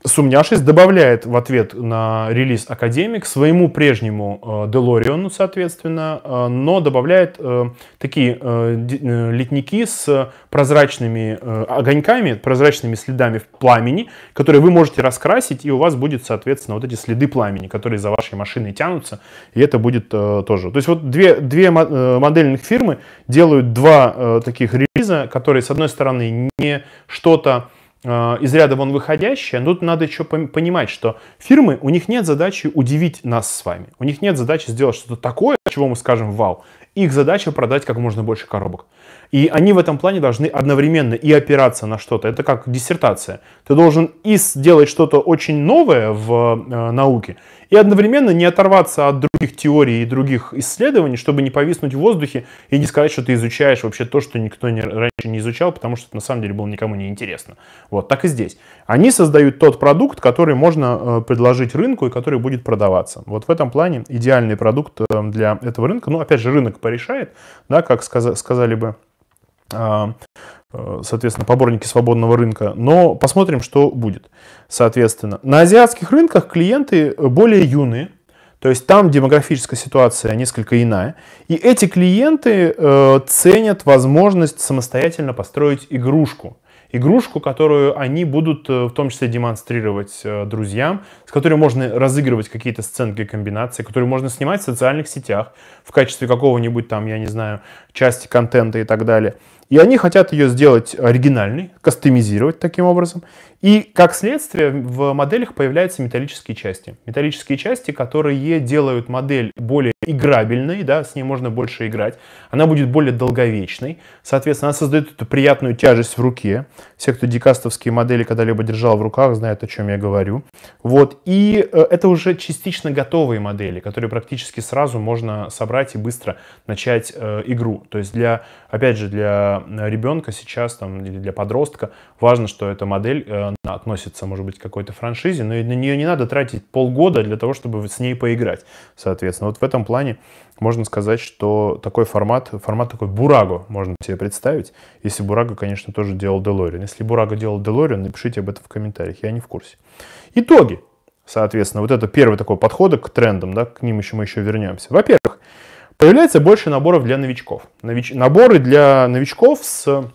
Сумняшис добавляет в ответ на релиз Академик своему прежнему э, Делориону, соответственно, э, но добавляет э, такие летники с прозрачными огоньками, прозрачными следами в пламени, которые вы можете раскрасить, и у вас будет, соответственно, вот эти следы пламени, которые за вашей машиной тянутся, и это будет тоже. То есть вот две, две модельных фирмы делают два таких релиза, которые, с одной стороны, не что-то Э, из ряда вон выходящее, но тут надо еще понимать, что фирмы, у них нет задачи удивить нас с вами. У них нет задачи сделать что-то такое, чего мы скажем «вау». Их задача продать как можно больше коробок. И они в этом плане должны одновременно и опираться на что-то. Это как диссертация. Ты должен и сделать что-то очень новое в э, науке, и одновременно не оторваться от других теорий и других исследований, чтобы не повиснуть в воздухе и не сказать, что ты изучаешь вообще то, что никто не, раньше не изучал, потому что это на самом деле было никому не интересно. Вот так и здесь. Они создают тот продукт, который можно э, предложить рынку и который будет продаваться. Вот в этом плане идеальный продукт э, для этого рынка. Ну, опять же, рынок порешает, да, как сказ сказали бы а, э, соответственно, поборники свободного рынка, но посмотрим, что будет, соответственно. На азиатских рынках клиенты более юные, то есть там демографическая ситуация несколько иная. И эти клиенты э, ценят возможность самостоятельно построить игрушку. Игрушку, которую они будут э, в том числе демонстрировать э, друзьям, с которой можно разыгрывать какие-то сценки и комбинации, которые можно снимать в социальных сетях в качестве какого-нибудь там, я не знаю, части контента и так далее. И они хотят ее сделать оригинальной, кастомизировать таким образом. И как следствие в моделях появляются металлические части. Металлические части, которые делают модель более играбельной, да, с ней можно больше играть. Она будет более долговечной. Соответственно, она создает эту приятную тяжесть в руке. Все, кто дикастовские модели когда-либо держал в руках, знают, о чем я говорю. Вот. И э, это уже частично готовые модели, которые практически сразу можно собрать и быстро начать э, игру. То есть для, опять же, для ребенка сейчас там, или для подростка важно, что эта модель э, она относится, может быть, к какой-то франшизе, но на нее не надо тратить полгода для того, чтобы с ней поиграть, соответственно. Вот в этом плане можно сказать, что такой формат, формат такой Бураго можно себе представить, если Бураго, конечно, тоже делал Делориан. Если Бураго делал Делориан, напишите об этом в комментариях, я не в курсе. Итоги, соответственно, вот это первый такой подход к трендам, да, к ним еще мы еще вернемся. Во-первых, появляется больше наборов для новичков. Нович... Наборы для новичков с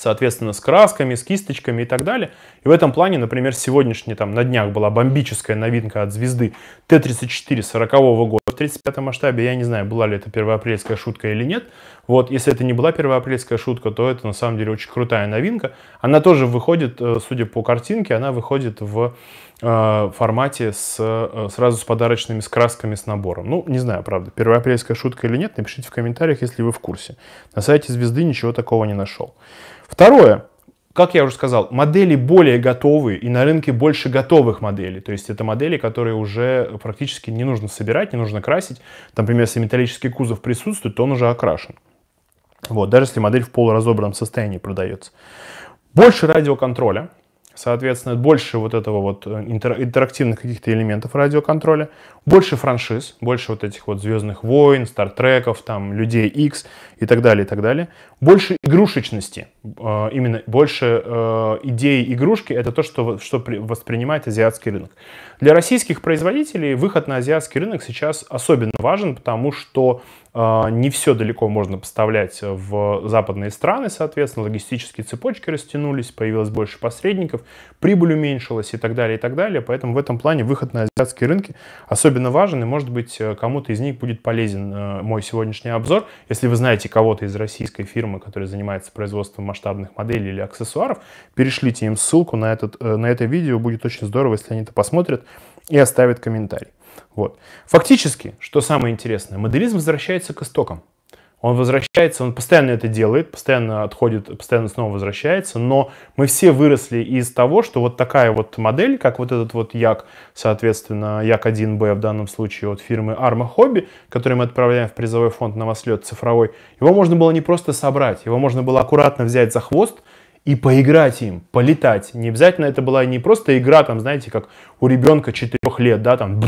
соответственно, с красками, с кисточками и так далее. И в этом плане, например, сегодняшняя там, на днях была бомбическая новинка от звезды Т-34 40 -го года в 35 масштабе. Я не знаю, была ли это первоапрельская шутка или нет. Вот, если это не была первоапрельская шутка, то это на самом деле очень крутая новинка. Она тоже выходит, э, судя по картинке, она выходит в э, формате с, э, сразу с подарочными с красками, с набором. Ну, не знаю, правда, первоапрельская шутка или нет, напишите в комментариях, если вы в курсе. На сайте «Звезды» ничего такого не нашел. Второе. Как я уже сказал, модели более готовые и на рынке больше готовых моделей. То есть это модели, которые уже практически не нужно собирать, не нужно красить. Там, например, если металлический кузов присутствует, то он уже окрашен. Вот, даже если модель в полуразобранном состоянии продается. Больше радиоконтроля, соответственно, больше вот этого вот э, интер интерактивных каких-то элементов радиоконтроля, больше франшиз, больше вот этих вот «Звездных войн», «Стартреков», там, «Людей X и так далее, и так далее. Больше игрушечности, э, именно больше э, идеи игрушки — это то, что, что воспринимает азиатский рынок. Для российских производителей выход на азиатский рынок сейчас особенно важен, потому что а, не все далеко можно поставлять э, в западные страны, соответственно, логистические цепочки растянулись, появилось больше посредников, прибыль уменьшилась и так далее, и так далее. Поэтому в этом плане выход на азиатские рынки особенно важен, и, может быть, э, кому-то из них будет полезен э, мой сегодняшний обзор. Если вы знаете кого-то из российской фирмы, которая занимается производством масштабных моделей или аксессуаров, перешлите им ссылку на, этот, на это видео. Будет очень здорово, если они это посмотрят и оставят комментарий. Вот. Фактически, что самое интересное, моделизм возвращается к истокам. Он возвращается, он постоянно это делает, постоянно отходит, постоянно снова возвращается, но мы все выросли из того, что вот такая вот модель, как вот этот вот Як, соответственно, Як-1Б в данном случае от фирмы Arma Hobby, который мы отправляем в призовой фонд на вас цифровой, его можно было не просто собрать, его можно было аккуратно взять за хвост, и поиграть им, полетать. Не обязательно это была не просто игра, там, знаете, как у ребенка 4 лет, да, там,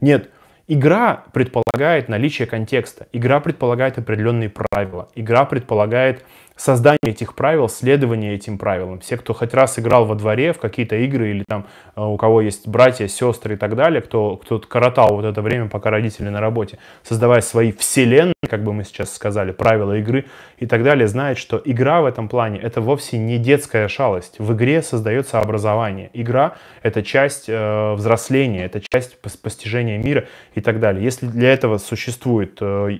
нет. Игра предполагает наличие контекста, игра предполагает определенные правила, игра предполагает создание этих правил, следование этим правилам. Все, кто хоть раз играл во дворе в какие-то игры или там э, у кого есть братья, сестры и так далее, кто, кто коротал вот это время, пока родители на работе, создавая свои вселенные, как бы мы сейчас сказали, правила игры и так далее, знает, что игра в этом плане это вовсе не детская шалость. В игре создается образование. Игра это часть э, взросления, это часть постижения мира и так далее. Если для этого существует э,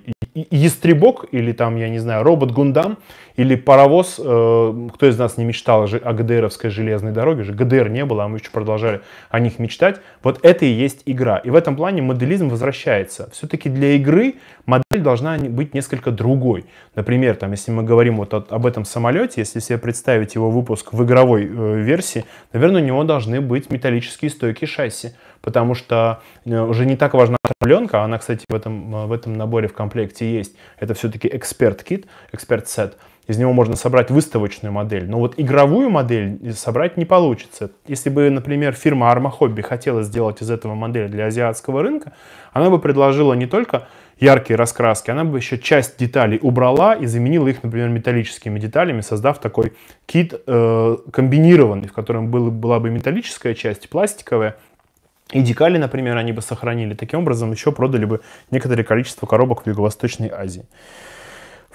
ястребок или там, я не знаю, робот Гундам, или паровоз, э, кто из нас не мечтал о ГДРовской железной дороге, же ГДР не было, а мы еще продолжали о них мечтать. Вот это и есть игра. И в этом плане моделизм возвращается. Все-таки для игры модель должна быть несколько другой. Например, там, если мы говорим вот об этом самолете, если себе представить его выпуск в игровой э, версии, наверное, у него должны быть металлические стойки шасси потому что э, уже не так важна пленка, а она, кстати, в этом, в этом наборе в комплекте есть. Это все-таки эксперт-кит, эксперт-сет. Expert из него можно собрать выставочную модель. Но вот игровую модель собрать не получится. Если бы, например, фирма Arma Hobby хотела сделать из этого модель для азиатского рынка, она бы предложила не только яркие раскраски, она бы еще часть деталей убрала и заменила их, например, металлическими деталями, создав такой кит э, комбинированный, в котором было, была бы металлическая часть, пластиковая, и декали, например, они бы сохранили. Таким образом, еще продали бы некоторое количество коробок в Юго-Восточной Азии.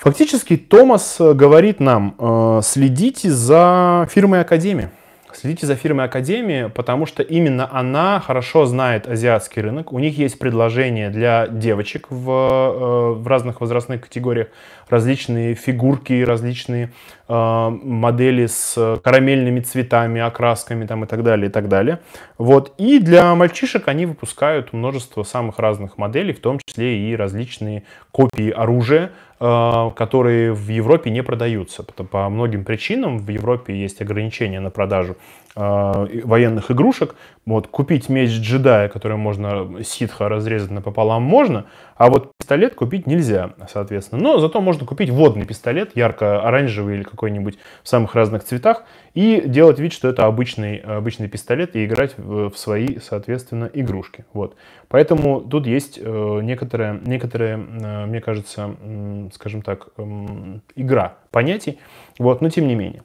Фактически Томас э, говорит нам, э, следите за фирмой Академии. Следите за фирмой Академии, потому что именно она хорошо знает азиатский рынок. У них есть предложения для девочек в, э, в разных возрастных категориях. Различные фигурки, различные модели с карамельными цветами, окрасками там, и так далее, и так далее. Вот. И для мальчишек они выпускают множество самых разных моделей, в том числе и различные копии оружия, Э, которые в Европе не продаются. По многим причинам в Европе есть ограничения на продажу а, военных игрушек. Вот, купить меч джедая, который можно ситха разрезать напополам, можно, а вот пистолет купить нельзя, соответственно. Но зато можно купить водный пистолет, ярко-оранжевый или какой-нибудь в самых разных цветах, и делать вид, что это обычный, обычный пистолет, и играть в, в свои, соответственно, игрушки. Вот. Поэтому тут есть некоторая, э, некоторая э, мне кажется, скажем так, эм, игра понятий, вот, но тем не менее.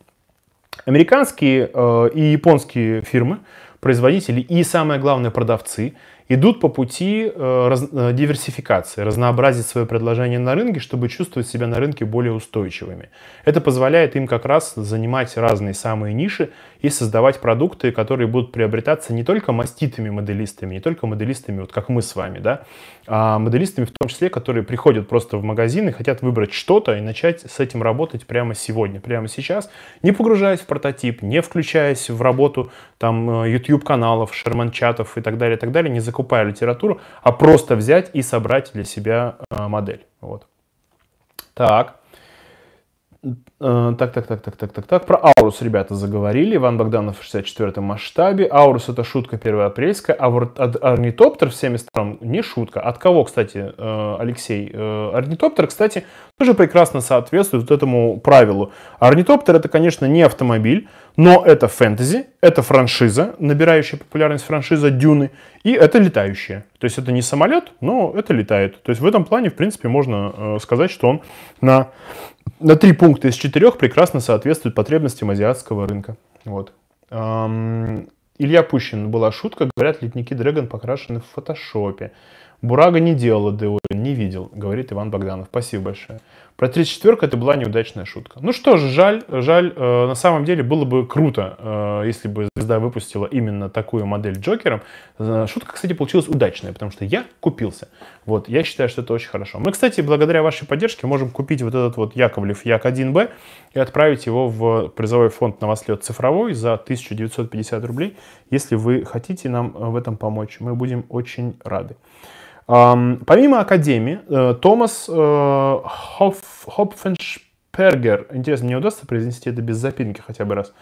Американские э, и японские фирмы, производители и, самое главное, продавцы – идут по пути э, раз, э, диверсификации, разнообразить свое предложение на рынке, чтобы чувствовать себя на рынке более устойчивыми. Это позволяет им как раз занимать разные самые ниши и создавать продукты, которые будут приобретаться не только маститыми моделистами, не только моделистами, вот как мы с вами, да, а моделистами в том числе, которые приходят просто в магазин и хотят выбрать что-то и начать с этим работать прямо сегодня, прямо сейчас, не погружаясь в прототип, не включаясь в работу там э, YouTube-каналов, шерман-чатов и так далее, и так далее, не закрываясь закупая литературу, а просто взять и собрать для себя э, модель. Вот. Так. Э, так, так, так, так, так, так, так. Про Аурус, ребята, заговорили. Иван Богданов в 64-м масштабе. Аурус это шутка 1 апрельская, а вот орнитоптер в 72-м не шутка. От кого, кстати, э, Алексей? Э, орнитоптер, кстати, тоже прекрасно соответствует вот этому правилу. Орнитоптер это, конечно, не автомобиль, но это фэнтези, это франшиза, набирающая популярность франшиза Дюны, и это летающая. То есть это не самолет, но это летает. То есть в этом плане, в принципе, можно сказать, что он на на три пункта из четырех прекрасно соответствует потребностям азиатского рынка. Вот. Илья Пущин была шутка, говорят, ледники Dragon покрашены в фотошопе. Бурага не делала ДО, не видел, говорит Иван Богданов. Спасибо большое. Про 34 это была неудачная шутка. Ну что ж, жаль, жаль. Э, на самом деле было бы круто, э, если бы звезда выпустила именно такую модель Джокером. Э, шутка, кстати, получилась удачная, потому что я купился. Вот, я считаю, что это очень хорошо. Мы, кстати, благодаря вашей поддержке можем купить вот этот вот Яковлев Як-1Б и отправить его в призовой фонд «Новослед цифровой» за 1950 рублей. Если вы хотите нам э, в этом помочь, мы будем очень рады. Помимо Академии, э, Томас э, Хопфеншпергер, интересно, мне удастся произнести это без запинки хотя бы раз,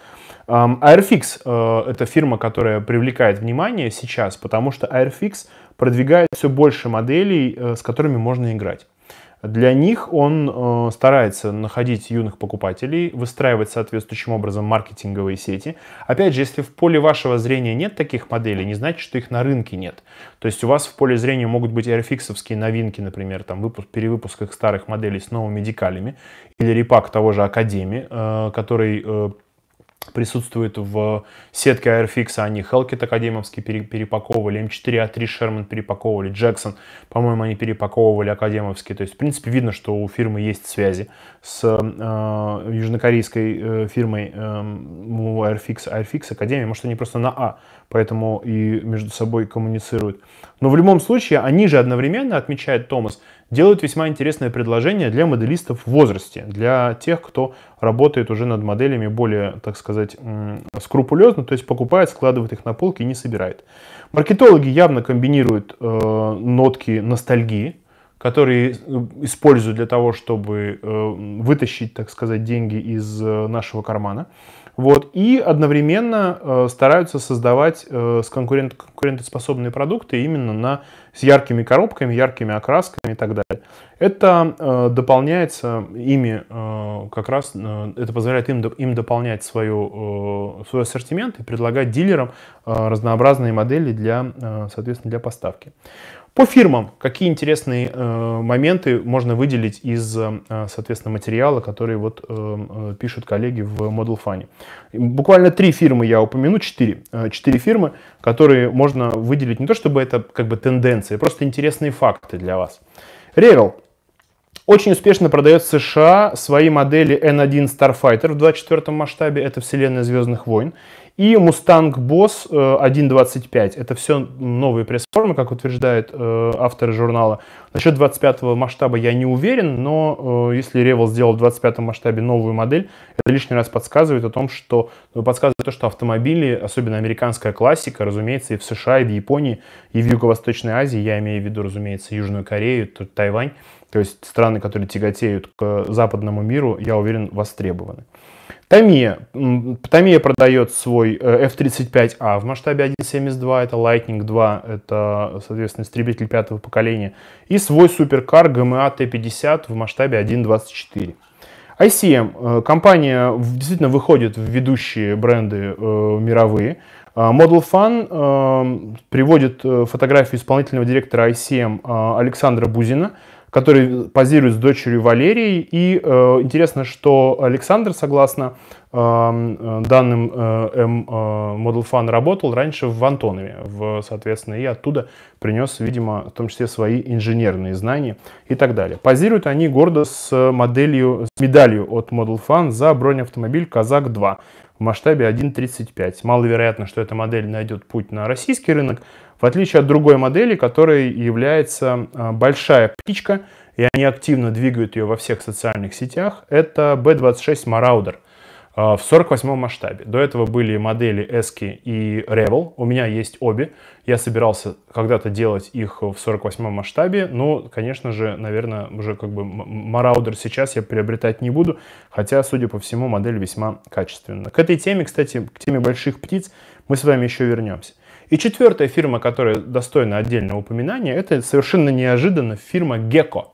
Airfix э, — это фирма, которая привлекает внимание сейчас, потому что Airfix продвигает все больше моделей, с которыми можно играть. Для них он э, старается находить юных покупателей, выстраивать соответствующим образом маркетинговые сети. Опять же, если в поле вашего зрения нет таких моделей, не значит, что их на рынке нет. То есть у вас в поле зрения могут быть airfix новинки, например, там выпуск, перевыпуск их старых моделей с новыми декалями, или репак того же Академи, э, который э, присутствует в сетке Airfix, они а Hellkit академовский перепаковывали, М4А3 Sherman перепаковывали, Джексон по-моему, они перепаковывали академовский. То есть, в принципе, видно, что у фирмы есть связи с э, южнокорейской э, фирмой э, Airfix, Airfix Academy, может, они просто на А, поэтому и между собой коммуницируют. Но в любом случае, они же одновременно, отмечает Томас, делают весьма интересное предложение для моделистов в возрасте, для тех, кто работает уже над моделями более, так сказать, скрупулезно, то есть покупает, складывает их на полки и не собирает. Маркетологи явно комбинируют э, нотки ностальгии, которые использую для того, чтобы э, вытащить, так сказать, деньги из э, нашего кармана. Вот. И одновременно э, стараются создавать с конкурент, конкурентоспособные продукты именно на, с яркими коробками, яркими окрасками и так далее. Это дополняется ими как раз, это позволяет им, им дополнять свою, свой ассортимент и предлагать дилерам разнообразные модели для, соответственно, для поставки. По фирмам, какие интересные э, моменты можно выделить из, э, соответственно, материала, который вот э, э пишут коллеги в Model Funny. Буквально три фирмы я упомяну, четыре. Э, четыре фирмы, которые можно выделить не то, чтобы это как бы тенденции, просто интересные факты для вас. Ревел очень успешно продает в США свои модели N1 Starfighter в 24 масштабе, это вселенная Звездных войн, и Mustang Boss 1.25. Э, это все новые пресс-формы, как утверждают э, авторы журнала. Насчет 25 масштаба я не уверен, но э, если Revel сделал в 25 масштабе новую модель, это лишний раз подсказывает о том, что ну, подсказывает то, что автомобили, особенно американская классика, разумеется, и в США, и в Японии, и в Юго-Восточной Азии, я имею в виду, разумеется, Южную Корею, Тайвань, то есть страны, которые тяготеют к западному миру, я уверен, востребованы. Томия. Томия продает свой э, F-35A а в масштабе 1.72, это Lightning 2, это, соответственно, истребитель пятого поколения, и свой суперкар GMA T-50 в масштабе 1.24. ICM. Э, компания действительно выходит в ведущие бренды э, мировые. Э, Model Fun э, приводит фотографию исполнительного директора ICM э, Александра Бузина – который позирует с дочерью Валерией. И э, интересно, что Александр, согласно э, э данным э, M э, Model Fun, работал раньше в Антонове, в, соответственно, и оттуда принес, видимо, в том числе свои инженерные знания и так далее. Позируют они гордо с моделью, с медалью от Model Fun за бронеавтомобиль «Казак-2» в масштабе 1.35. Маловероятно, что эта модель найдет путь на российский рынок, в отличие от другой модели, которой является а, большая птичка, и они активно двигают ее во всех социальных сетях, это B26 Marauder – а, в 48 масштабе. До этого были модели Эски и Revel. У меня есть обе. Я собирался когда-то делать их в 48 масштабе, но, ну, конечно же, наверное, уже как бы Marauder сейчас я приобретать не буду, хотя, судя по всему, модель весьма качественна. К этой теме, кстати, к теме больших птиц мы с вами еще вернемся. И четвертая фирма, которая достойна отдельного упоминания, это совершенно неожиданно фирма Gecko.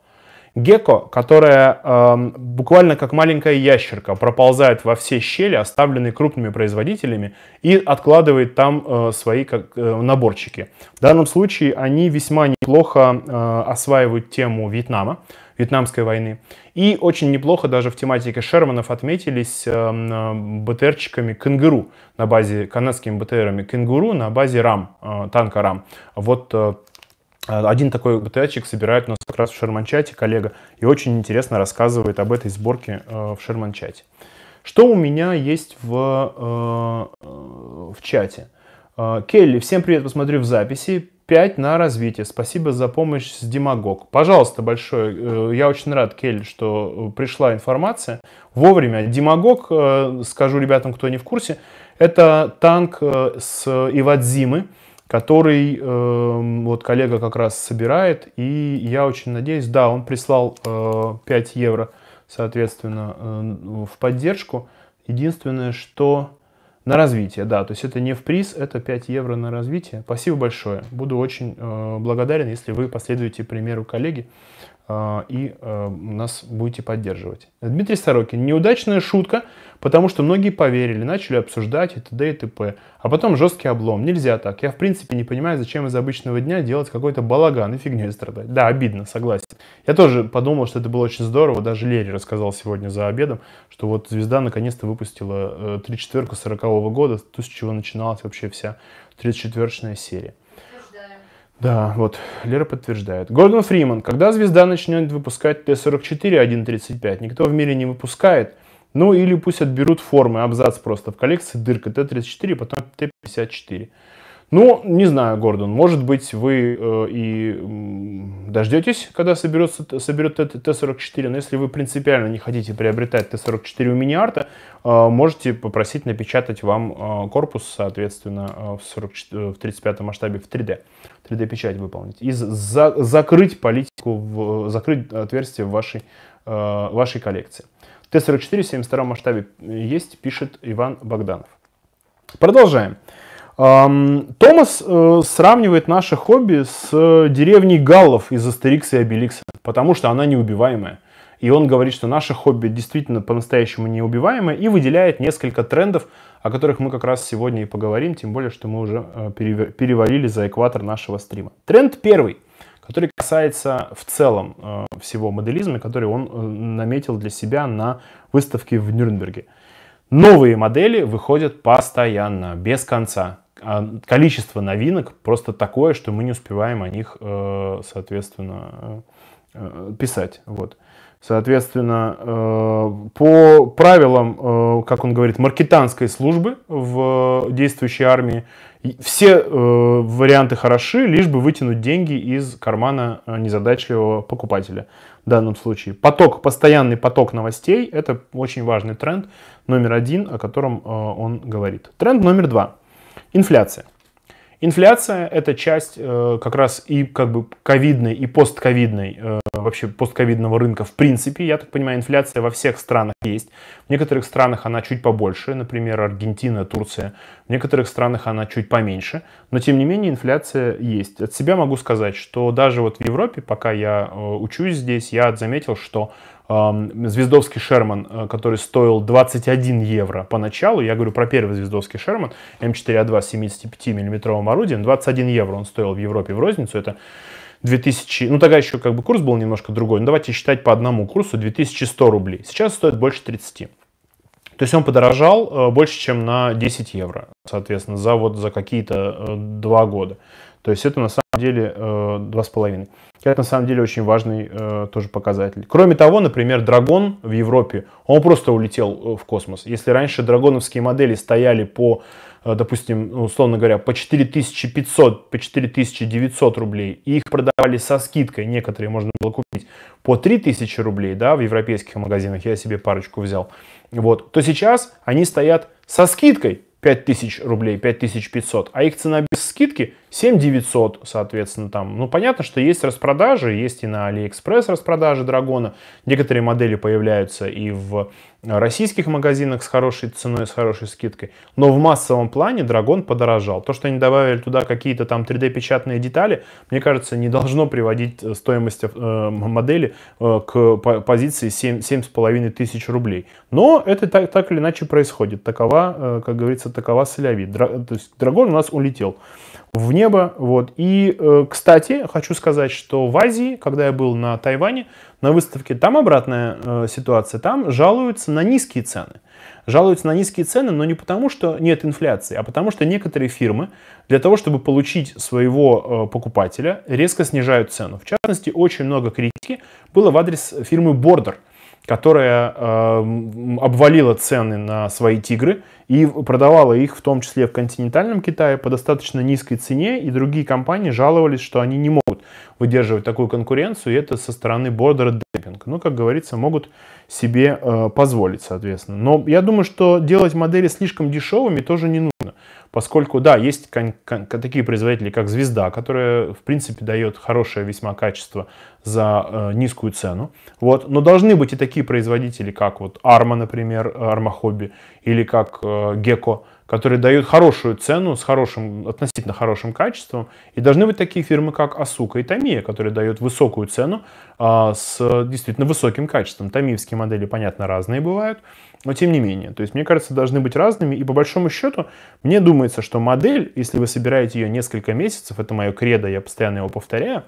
Гекко, которая э, эм, буквально как маленькая ящерка проползает во все щели, оставленные крупными производителями, и откладывает там э, свои как, э, наборчики. В данном случае они весьма неплохо э, осваивают тему Вьетнама, Вьетнамской войны. И очень неплохо даже в тематике Шерманов отметились э, БТРчиками «Кенгуру» на базе, канадскими БТРами «Кенгуру» на базе «Рам», э, танка «Рам». Вот э, Э, один такой БТАчик собирает у нас как раз в шерманчате коллега и очень интересно рассказывает об этой сборке э, в шерманчате. Что у меня есть в, э, в чате? Келли, всем привет, посмотрю в записи. 5 на развитие. Спасибо за помощь с Демагог. Пожалуйста, большое. Я очень рад, Келли, что пришла информация вовремя. Демагог, скажу ребятам, кто не в курсе, это танк с Ивадзимы который э, вот коллега как раз собирает, и я очень надеюсь, да, он прислал э, 5 евро, соответственно, э, ну, в поддержку. Единственное, что на развитие, да, то есть это не в приз, это 5 евро на развитие. Спасибо большое, буду очень э, благодарен, если вы последуете примеру коллеги. А, и э, нас будете поддерживать. Дмитрий Сорокин. Неудачная шутка, потому что многие поверили, начали обсуждать и т.д. и т.п. А потом жесткий облом. Нельзя так. Я в принципе не понимаю, зачем из обычного дня делать какой-то балаган и фигней страдать. Да, обидно, согласен. Я тоже подумал, что это было очень здорово. Даже Лере рассказал сегодня за обедом, что вот «Звезда» наконец-то выпустила э, три четверку сорокового года, то, с чего начиналась вообще вся 34-чная серия. Да, вот, Лера подтверждает. Гордон Фриман, когда звезда начнет выпускать Т-44 1.35? Никто в мире не выпускает. Ну или пусть отберут формы, абзац просто в коллекции, дырка Т-34, потом Т-54. Ну, не знаю, Гордон, может быть, вы э, и дождетесь, когда соберется, соберет Т-44, но если вы принципиально не хотите приобретать Т-44 у мини-арта, э, можете попросить напечатать вам э, корпус, соответственно, э, в, 44, э, в 35 масштабе в 3D, 3D-печать выполнить, и за, закрыть политику, в, закрыть отверстие в вашей, э, вашей коллекции. Т-44 в 72 масштабе э, есть, пишет Иван Богданов. Продолжаем. Томас э, сравнивает наше хобби с э, деревней Галлов из Астерикса и Обеликса, потому что она неубиваемая. И он говорит, что наше хобби действительно по-настоящему неубиваемое и выделяет несколько трендов, о которых мы как раз сегодня и поговорим, тем более, что мы уже э, перевалили за экватор нашего стрима. Тренд первый, который касается в целом всего моделизма, который он наметил для себя на выставке в Нюрнберге. Новые модели выходят постоянно, без конца. А количество новинок просто такое, что мы не успеваем о них, э, соответственно, э, э, писать. Вот. Соответственно, по правилам, как он говорит, маркетанской службы в действующей армии, все варианты хороши, лишь бы вытянуть деньги из кармана незадачливого покупателя в данном случае. Поток, постоянный поток новостей – это очень важный тренд номер один, о котором он говорит. Тренд номер два – Инфляция. Инфляция – это часть э, как раз и как бы ковидной, и постковидной, э, вообще постковидного рынка в принципе. Я так понимаю, инфляция во всех странах есть. В некоторых странах она чуть побольше, например, Аргентина, Турция. В некоторых странах она чуть поменьше. Но, тем не менее, инфляция есть. От себя могу сказать, что даже вот в Европе, пока я э, учусь здесь, я заметил, что звездовский Шерман, э, который стоил 21 евро поначалу, я говорю про первый звездовский Шерман, М4А2 с 75-миллиметровым орудием, 21 евро он стоил в Европе в розницу, это 2000, ну тогда еще как бы курс был немножко другой, но давайте считать по одному курсу 2100 рублей, сейчас стоит больше 30. То есть он подорожал э, больше, чем на 10 евро, соответственно, за вот за какие-то э, два года. То есть это на самом деле э, 2,5. Это на самом деле очень важный э, тоже показатель. Кроме того, например, Драгон в Европе, он просто улетел э, в космос. Если раньше драгоновские модели стояли по, э, допустим, ну, условно говоря, по 4500, по 4900 рублей, и их продавали со скидкой, некоторые можно было купить по 3000 рублей, да, в европейских магазинах, я себе парочку взял. Вот, то сейчас они стоят со скидкой 5000 рублей, 5500, а их цена без скидки 7900, соответственно, там. Ну, понятно, что есть распродажи, есть и на AliExpress распродажи Драгона. Некоторые модели появляются и в российских магазинах с хорошей ценой, с хорошей скидкой. Но в массовом плане Драгон подорожал. То, что они добавили туда какие-то там 3D-печатные детали, мне кажется, не должно приводить э, стоимость э, модели э, к позиции 7, 7,5 тысяч рублей. Но это так, так или иначе происходит. Такова, как говорится, такова соляви. То есть Драгон у нас улетел в небо. Вот. И, кстати, хочу сказать, что в Азии, когда я был на Тайване, на выставке, там обратная э, ситуация, там жалуются на низкие цены. Жалуются на низкие цены, но не потому, что нет инфляции, а потому что некоторые фирмы для того, чтобы получить своего э, покупателя, резко снижают цену. В частности, очень много критики было в адрес фирмы Border – которая э, обвалила цены на свои тигры и продавала их в том числе в континентальном Китае по достаточно низкой цене, и другие компании жаловались, что они не могут выдерживать такую конкуренцию, и это со стороны бордера демпинг. Ну, как говорится, могут себе э, позволить, соответственно. Но я думаю, что делать модели слишком дешевыми тоже не нужно, поскольку, да, есть такие производители, как «Звезда», которая, в принципе, дает хорошее весьма качество за э, низкую цену. Вот. Но должны быть и такие производители, как вот «Арма», например, «Арма Хобби», или как э, «Гекко», которые дают хорошую цену с хорошим, относительно хорошим качеством. И должны быть такие фирмы, как Асука и Томия, которые дают высокую цену а, с действительно высоким качеством. Томиевские модели, понятно, разные бывают, но тем не менее. То есть, мне кажется, должны быть разными. И по большому счету, мне думается, что модель, если вы собираете ее несколько месяцев, это мое кредо, я постоянно его повторяю,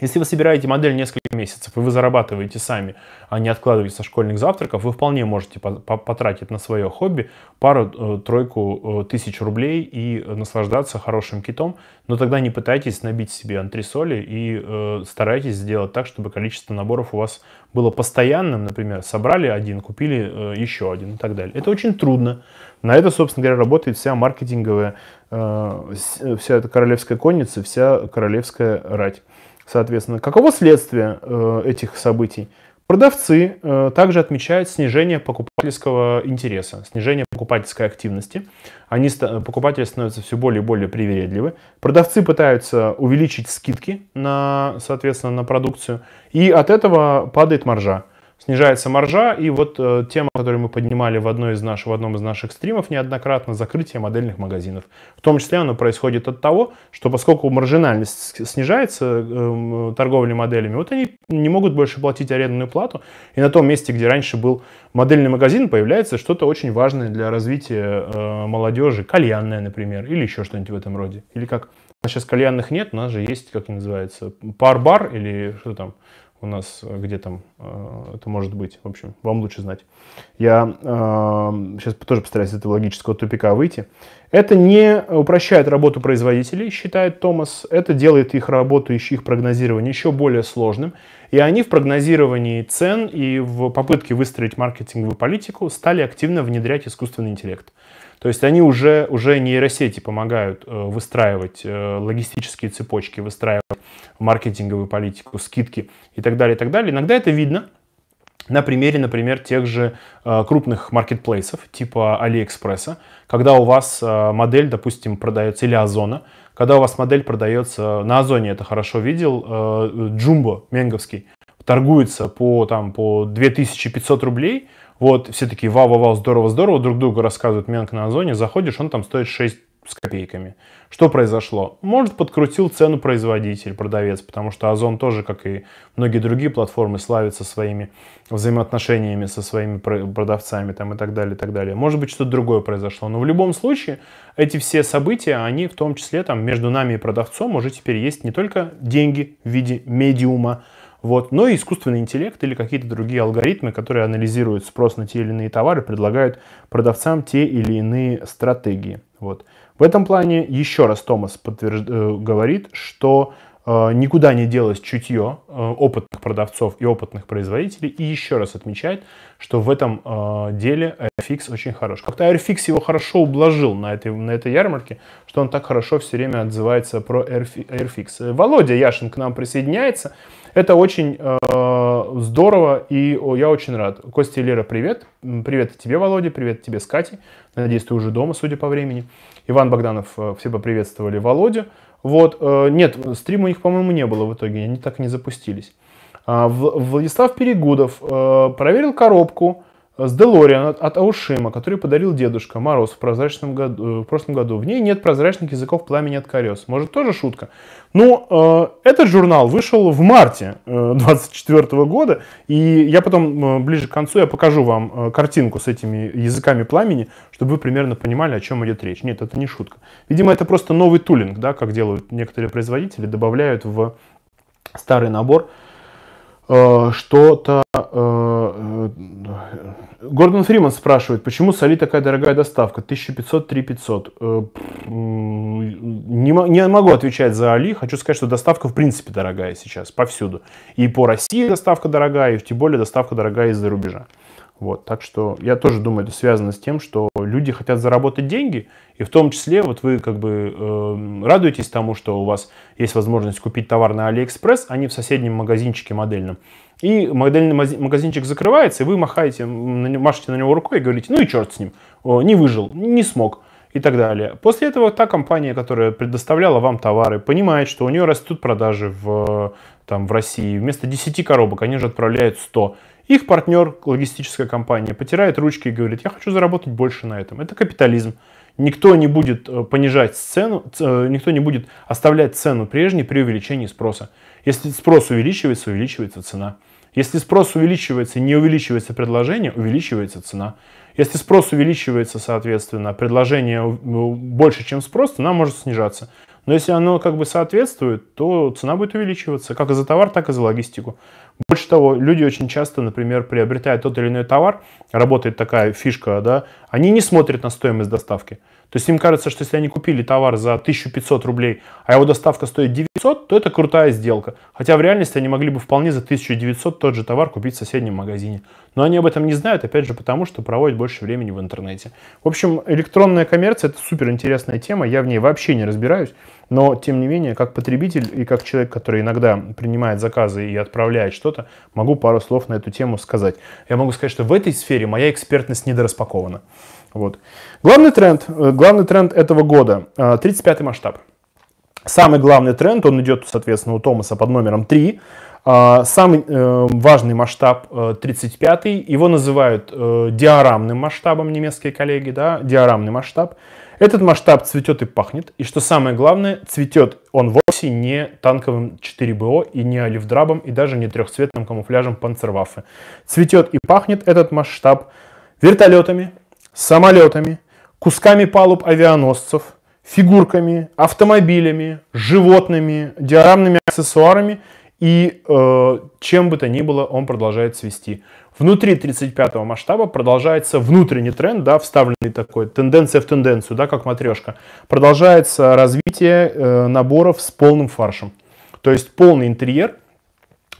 если вы собираете модель несколько месяцев, и вы зарабатываете сами, а не откладываете со школьных завтраков, вы вполне можете потратить на свое хобби пару-тройку э, э, тысяч рублей и э, наслаждаться хорошим китом, но тогда не пытайтесь набить себе антресоли и э, старайтесь сделать так, чтобы количество наборов у вас было постоянным, например, собрали один, купили э, еще один и так далее. Это очень трудно. На это, собственно говоря, работает вся маркетинговая, э, вся эта королевская конница, вся королевская рать. Соответственно, каково следствие э, этих событий? Продавцы э, также отмечают снижение покупательского интереса, снижение покупательской активности. Они, покупатели становятся все более и более привередливы. Продавцы пытаются увеличить скидки на, соответственно, на продукцию. И от этого падает маржа снижается маржа, и вот э, тема, которую мы поднимали в, одной из наших, в одном из наших стримов неоднократно, закрытие модельных магазинов. В том числе оно происходит от того, что поскольку маржинальность снижается э, эм, торговли моделями, вот они не могут больше платить арендную плату, и на том месте, где раньше был модельный магазин, появляется что-то очень важное для развития э, молодежи, кальянная, например, или еще что-нибудь в этом роде. Или как? У нас сейчас кальянных нет, у нас же есть, как называется называются, пар-бар или что там, у нас, э, где там э, это может быть. В общем, вам лучше знать. Я э, сейчас тоже постараюсь из этого логического тупика выйти. Это не упрощает работу производителей, считает Томас. Это делает их работу и их прогнозирование еще более сложным. И они в прогнозировании цен и в попытке выстроить маркетинговую политику стали активно внедрять искусственный интеллект. То есть они уже, уже нейросети помогают э, выстраивать логистические цепочки, выстраивать в маркетинговую политику, скидки и так далее, и так далее. Иногда это видно, на примере, например, тех же э, крупных маркетплейсов типа Алиэкспресса, когда у вас э, модель, допустим, продается, или Озона, когда у вас модель продается, на Озоне это хорошо видел, э, Джумбо Менговский, торгуется по, там, по 2500 рублей, вот, все такие вау-вау-вау, здорово-здорово, друг другу рассказывают Менг на Озоне, заходишь, он там стоит 6 с копейками. Что произошло? Может, подкрутил цену производитель, продавец, потому что Озон тоже, как и многие другие платформы, славится своими взаимоотношениями со своими продавцами там, и так далее, и так далее. Может быть, что-то другое произошло. Но в любом случае, эти все события, они в том числе там между нами и продавцом уже теперь есть не только деньги в виде медиума, вот, но и искусственный интеллект или какие-то другие алгоритмы, которые анализируют спрос на те или иные товары, предлагают продавцам те или иные стратегии. Вот. В этом плане еще раз Томас подтвержд... Э, говорит, что э, никуда не делось чутье э, опытных продавцов и опытных производителей. И еще раз отмечает, что в этом э, деле Airfix очень хорош. Как-то Airfix его хорошо ублажил на этой, на этой ярмарке, что он так хорошо все время отзывается про Airfix. Володя Яшин к нам присоединяется. Это очень э, здорово, и о, я очень рад. Костя и Лера, привет. Привет тебе, Володя, привет тебе с Надеюсь, ты уже дома, судя по времени. Иван Богданов, э, все поприветствовали Володю. Вот, э, нет, стрима у них, по-моему, не было в итоге, они так и не запустились. А, Владислав Перегудов э, проверил коробку, с DeLorean от, от Аушима, который подарил дедушка Мороз в, прозрачном году, э, в прошлом году. В ней нет прозрачных языков пламени от колес. Может, тоже шутка? Но ну, э, этот журнал вышел в марте 2024 э, -го года, и я потом э, ближе к концу я покажу вам э, картинку с этими языками пламени, чтобы вы примерно понимали, о чем идет речь. Нет, это не шутка. Видимо, это просто новый тулинг, да, как делают некоторые производители, добавляют в старый набор э, что-то Э, э, Гордон Фриман спрашивает, почему соли такая дорогая доставка? 1500-3500. Э, не, могу отвечать за Али. Хочу сказать, что доставка в принципе дорогая сейчас повсюду. И по России доставка дорогая, и тем более доставка дорогая из-за рубежа. Вот, так что я тоже думаю, это связано с тем, что люди хотят заработать деньги, и в том числе вот вы как бы э, радуетесь тому, что у вас есть возможность купить товар на Алиэкспресс, а не в соседнем магазинчике модельном. И модельный магазинчик закрывается, и вы махаете, машете на него рукой и говорите, ну и черт с ним, не выжил, не смог и так далее. После этого та компания, которая предоставляла вам товары, понимает, что у нее растут продажи в, там, в России. Вместо 10 коробок они же отправляют 100. Их партнер, логистическая компания, потирает ручки и говорит, я хочу заработать больше на этом. Это капитализм. Никто не будет э, понижать цену, э, никто не будет оставлять цену прежней при увеличении спроса. Если спрос увеличивается, увеличивается цена. Если спрос увеличивается, не увеличивается предложение, увеличивается цена. Если спрос увеличивается, соответственно, предложение больше, чем спрос, цена может снижаться. Но если оно как бы соответствует, то цена будет увеличиваться как и за товар, так и за логистику. Больше того, люди очень часто, например, приобретают тот или иной товар, работает такая фишка, да, они не смотрят на стоимость доставки. То есть им кажется, что если они купили товар за 1500 рублей, а его доставка стоит 900, то это крутая сделка. Хотя в реальности они могли бы вполне за 1900 тот же товар купить в соседнем магазине. Но они об этом не знают, опять же, потому что проводят больше времени в интернете. В общем, электронная коммерция – это суперинтересная тема, я в ней вообще не разбираюсь. Но, тем не менее, как потребитель и как человек, который иногда принимает заказы и отправляет что-то, могу пару слов на эту тему сказать. Я могу сказать, что в этой сфере моя экспертность недораспакована. Вот. Главный тренд, э, главный тренд этого года, 35-й э, масштаб. Самый главный тренд, он идет, соответственно, у Томаса под номером 3. Э, самый важный масштаб 35-й, его называют диорамным масштабом немецкие коллеги, да, диорамный масштаб. Этот масштаб цветет и пахнет, и что самое главное, цветет он вовсе не танковым 4БО и не оливдрабом и даже не трехцветным камуфляжем панцерваффе. Цветет и пахнет этот масштаб вертолетами, самолетами, кусками палуб авианосцев, фигурками, автомобилями, животными, диорамными аксессуарами и э, чем бы то ни было он продолжает свести. Внутри 35-го масштаба продолжается внутренний тренд, да, вставленный такой, тенденция в тенденцию, да, как матрешка. Продолжается развитие э, наборов с полным фаршем. То есть полный интерьер,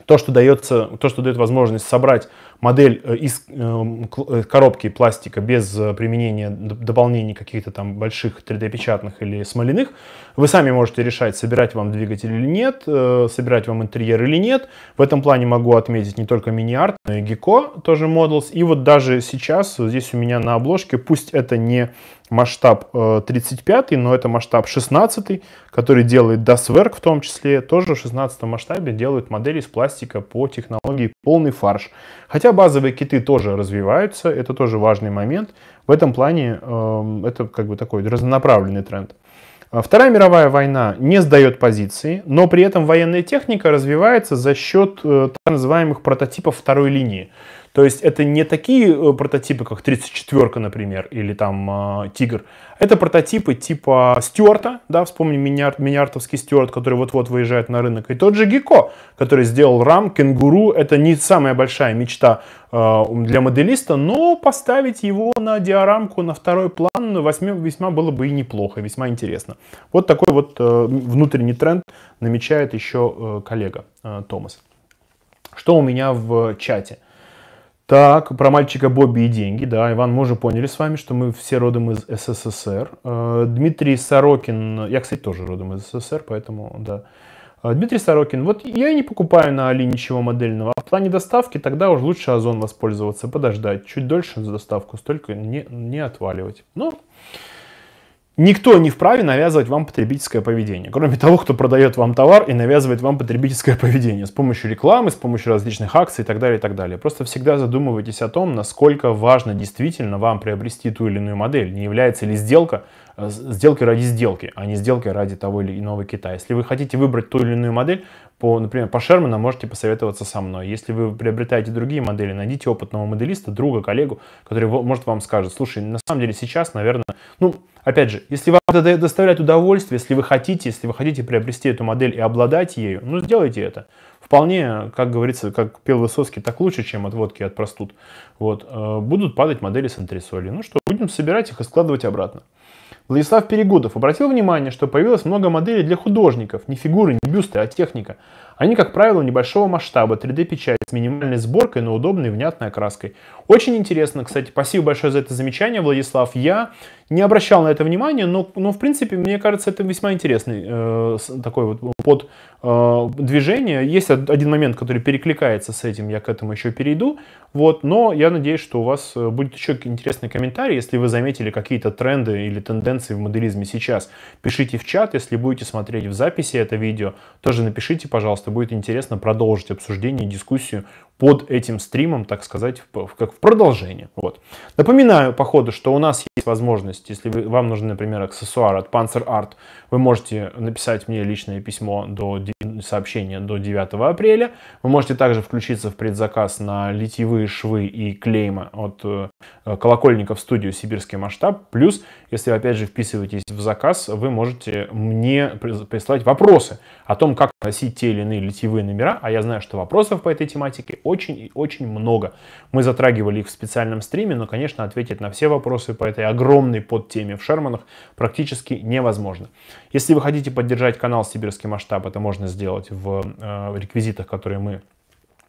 то, что, дается, то, что дает возможность собрать модель э, из эм, э, коробки пластика без э, применения дополнений каких-то там больших 3D-печатных или смоляных, вы сами можете решать, собирать вам двигатель или нет, собирать вам интерьер или нет. В этом плане могу отметить не только мини-арт, но и Gecko, тоже Models. И вот даже сейчас здесь у меня на обложке, пусть это не масштаб 35, э, но это масштаб 16, который делает Daswerk в том числе, тоже в 16 масштабе делают модели из пластика по технологии полный фарш. Хотя базовые киты тоже развиваются, это тоже важный момент. В этом плане эм, это как бы такой разнонаправленный тренд. А Вторая мировая война не сдает позиции, но при этом военная техника развивается за счет э, так называемых прототипов второй линии. То есть это не такие э, прототипы, как 34, например, или там а, Тигр. Это прототипы типа Стюарта, да, вспомни миниар, миниартовский Стюарт, который вот-вот выезжает на рынок. И тот же Гико, который сделал рам, кенгуру, это не самая большая мечта э, для моделиста, но поставить его на диарамку на второй план восьми, весьма было бы и неплохо, весьма интересно. Вот такой вот э, внутренний тренд намечает еще коллега Томас. Что у меня в чате? Так, про мальчика Бобби и деньги, да, Иван, мы уже поняли с вами, что мы все родом из СССР. Э, Дмитрий Сорокин, я, кстати, тоже родом из СССР, поэтому, да. Э, Дмитрий Сорокин, вот я и не покупаю на Али ничего модельного, а в плане доставки тогда уж лучше Озон воспользоваться, подождать, чуть дольше за доставку, столько не, не отваливать. Ну, Но... Никто не вправе навязывать вам потребительское поведение, кроме того, кто продает вам товар и навязывает вам потребительское поведение с помощью рекламы, с помощью различных акций и так далее, и так далее. Просто всегда задумывайтесь о том, насколько важно действительно вам приобрести ту или иную модель. Не является ли сделка э, сделкой ради сделки, а не сделкой ради того или иного Китая. Если вы хотите выбрать ту или иную модель, по, например, по Шерману можете посоветоваться со мной. Если вы приобретаете другие модели, найдите опытного моделиста, друга, коллегу, который может вам скажет, слушай, на самом деле сейчас, наверное, ну, опять же, если вам это доставляет удовольствие, если вы хотите, если вы хотите приобрести эту модель и обладать ею, ну, сделайте это. Вполне, как говорится, как пел Высоцкий, так лучше, чем отводки от простуд. Вот. Э, будут падать модели с антресоли, Ну что, будем собирать их и складывать обратно. Владислав Перегудов обратил внимание, что появилось много моделей для художников, не фигуры, не бюсты, а техника. Они, как правило, небольшого масштаба, 3D-печать с минимальной сборкой, но удобной и внятной окраской. Очень интересно, кстати, спасибо большое за это замечание, Владислав. Я не обращал на это внимания, но, но в принципе, мне кажется, это весьма интересный э, такой вот под э, движение. Есть один момент, который перекликается с этим, я к этому еще перейду. Вот, но я надеюсь, что у вас э, будет еще интересный комментарий, если вы заметили какие-то тренды или тенденции в моделизме сейчас. Пишите в чат, если будете смотреть в записи это видео, тоже напишите, пожалуйста, пожалуйста, будет интересно продолжить обсуждение и дискуссию под этим стримом, так сказать, как в продолжение. Вот. Напоминаю по ходу, что у нас есть возможность, если вы, вам нужны, например, аксессуары от Panzer Art, вы можете написать мне личное письмо до сообщения до 9 апреля. Вы можете также включиться в предзаказ на литьевые швы и клейма от э, колокольников студию «Сибирский масштаб». Плюс, если вы, опять же вписываетесь в заказ, вы можете мне прислать вопросы о том, как носить те или иные литьевые номера, а я знаю, что вопросов по этой тематике очень и очень много. Мы затрагивали их в специальном стриме, но, конечно, ответить на все вопросы по этой огромной подтеме в Шерманах практически невозможно. Если вы хотите поддержать канал «Сибирский масштаб», это можно сделать в э, реквизитах, которые мы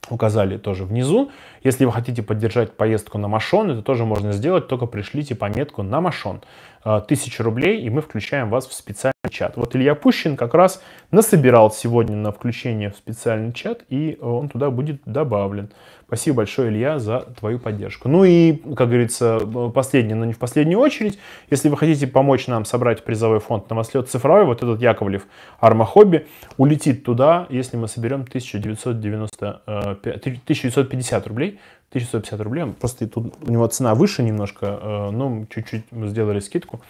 указали тоже внизу. Если вы хотите поддержать поездку на Машон, это тоже можно сделать, только пришлите пометку на Машон. А, тысяч рублей, и мы включаем вас в специальный чат. Вот Илья Пущин как раз насобирал сегодня на включение в специальный чат, и э, он туда будет добавлен. Спасибо большое, Илья, за твою поддержку. Ну и, как говорится, э, последний, но не в последнюю очередь, если вы хотите помочь нам собрать призовой фонд на «Новослед цифровой», вот этот Яковлев «Армахобби» улетит туда, если мы соберем 1990, 1950 э, рублей, 1150 рублей. Просто и тут у него цена выше немножко, э, но чуть-чуть мы сделали скидку.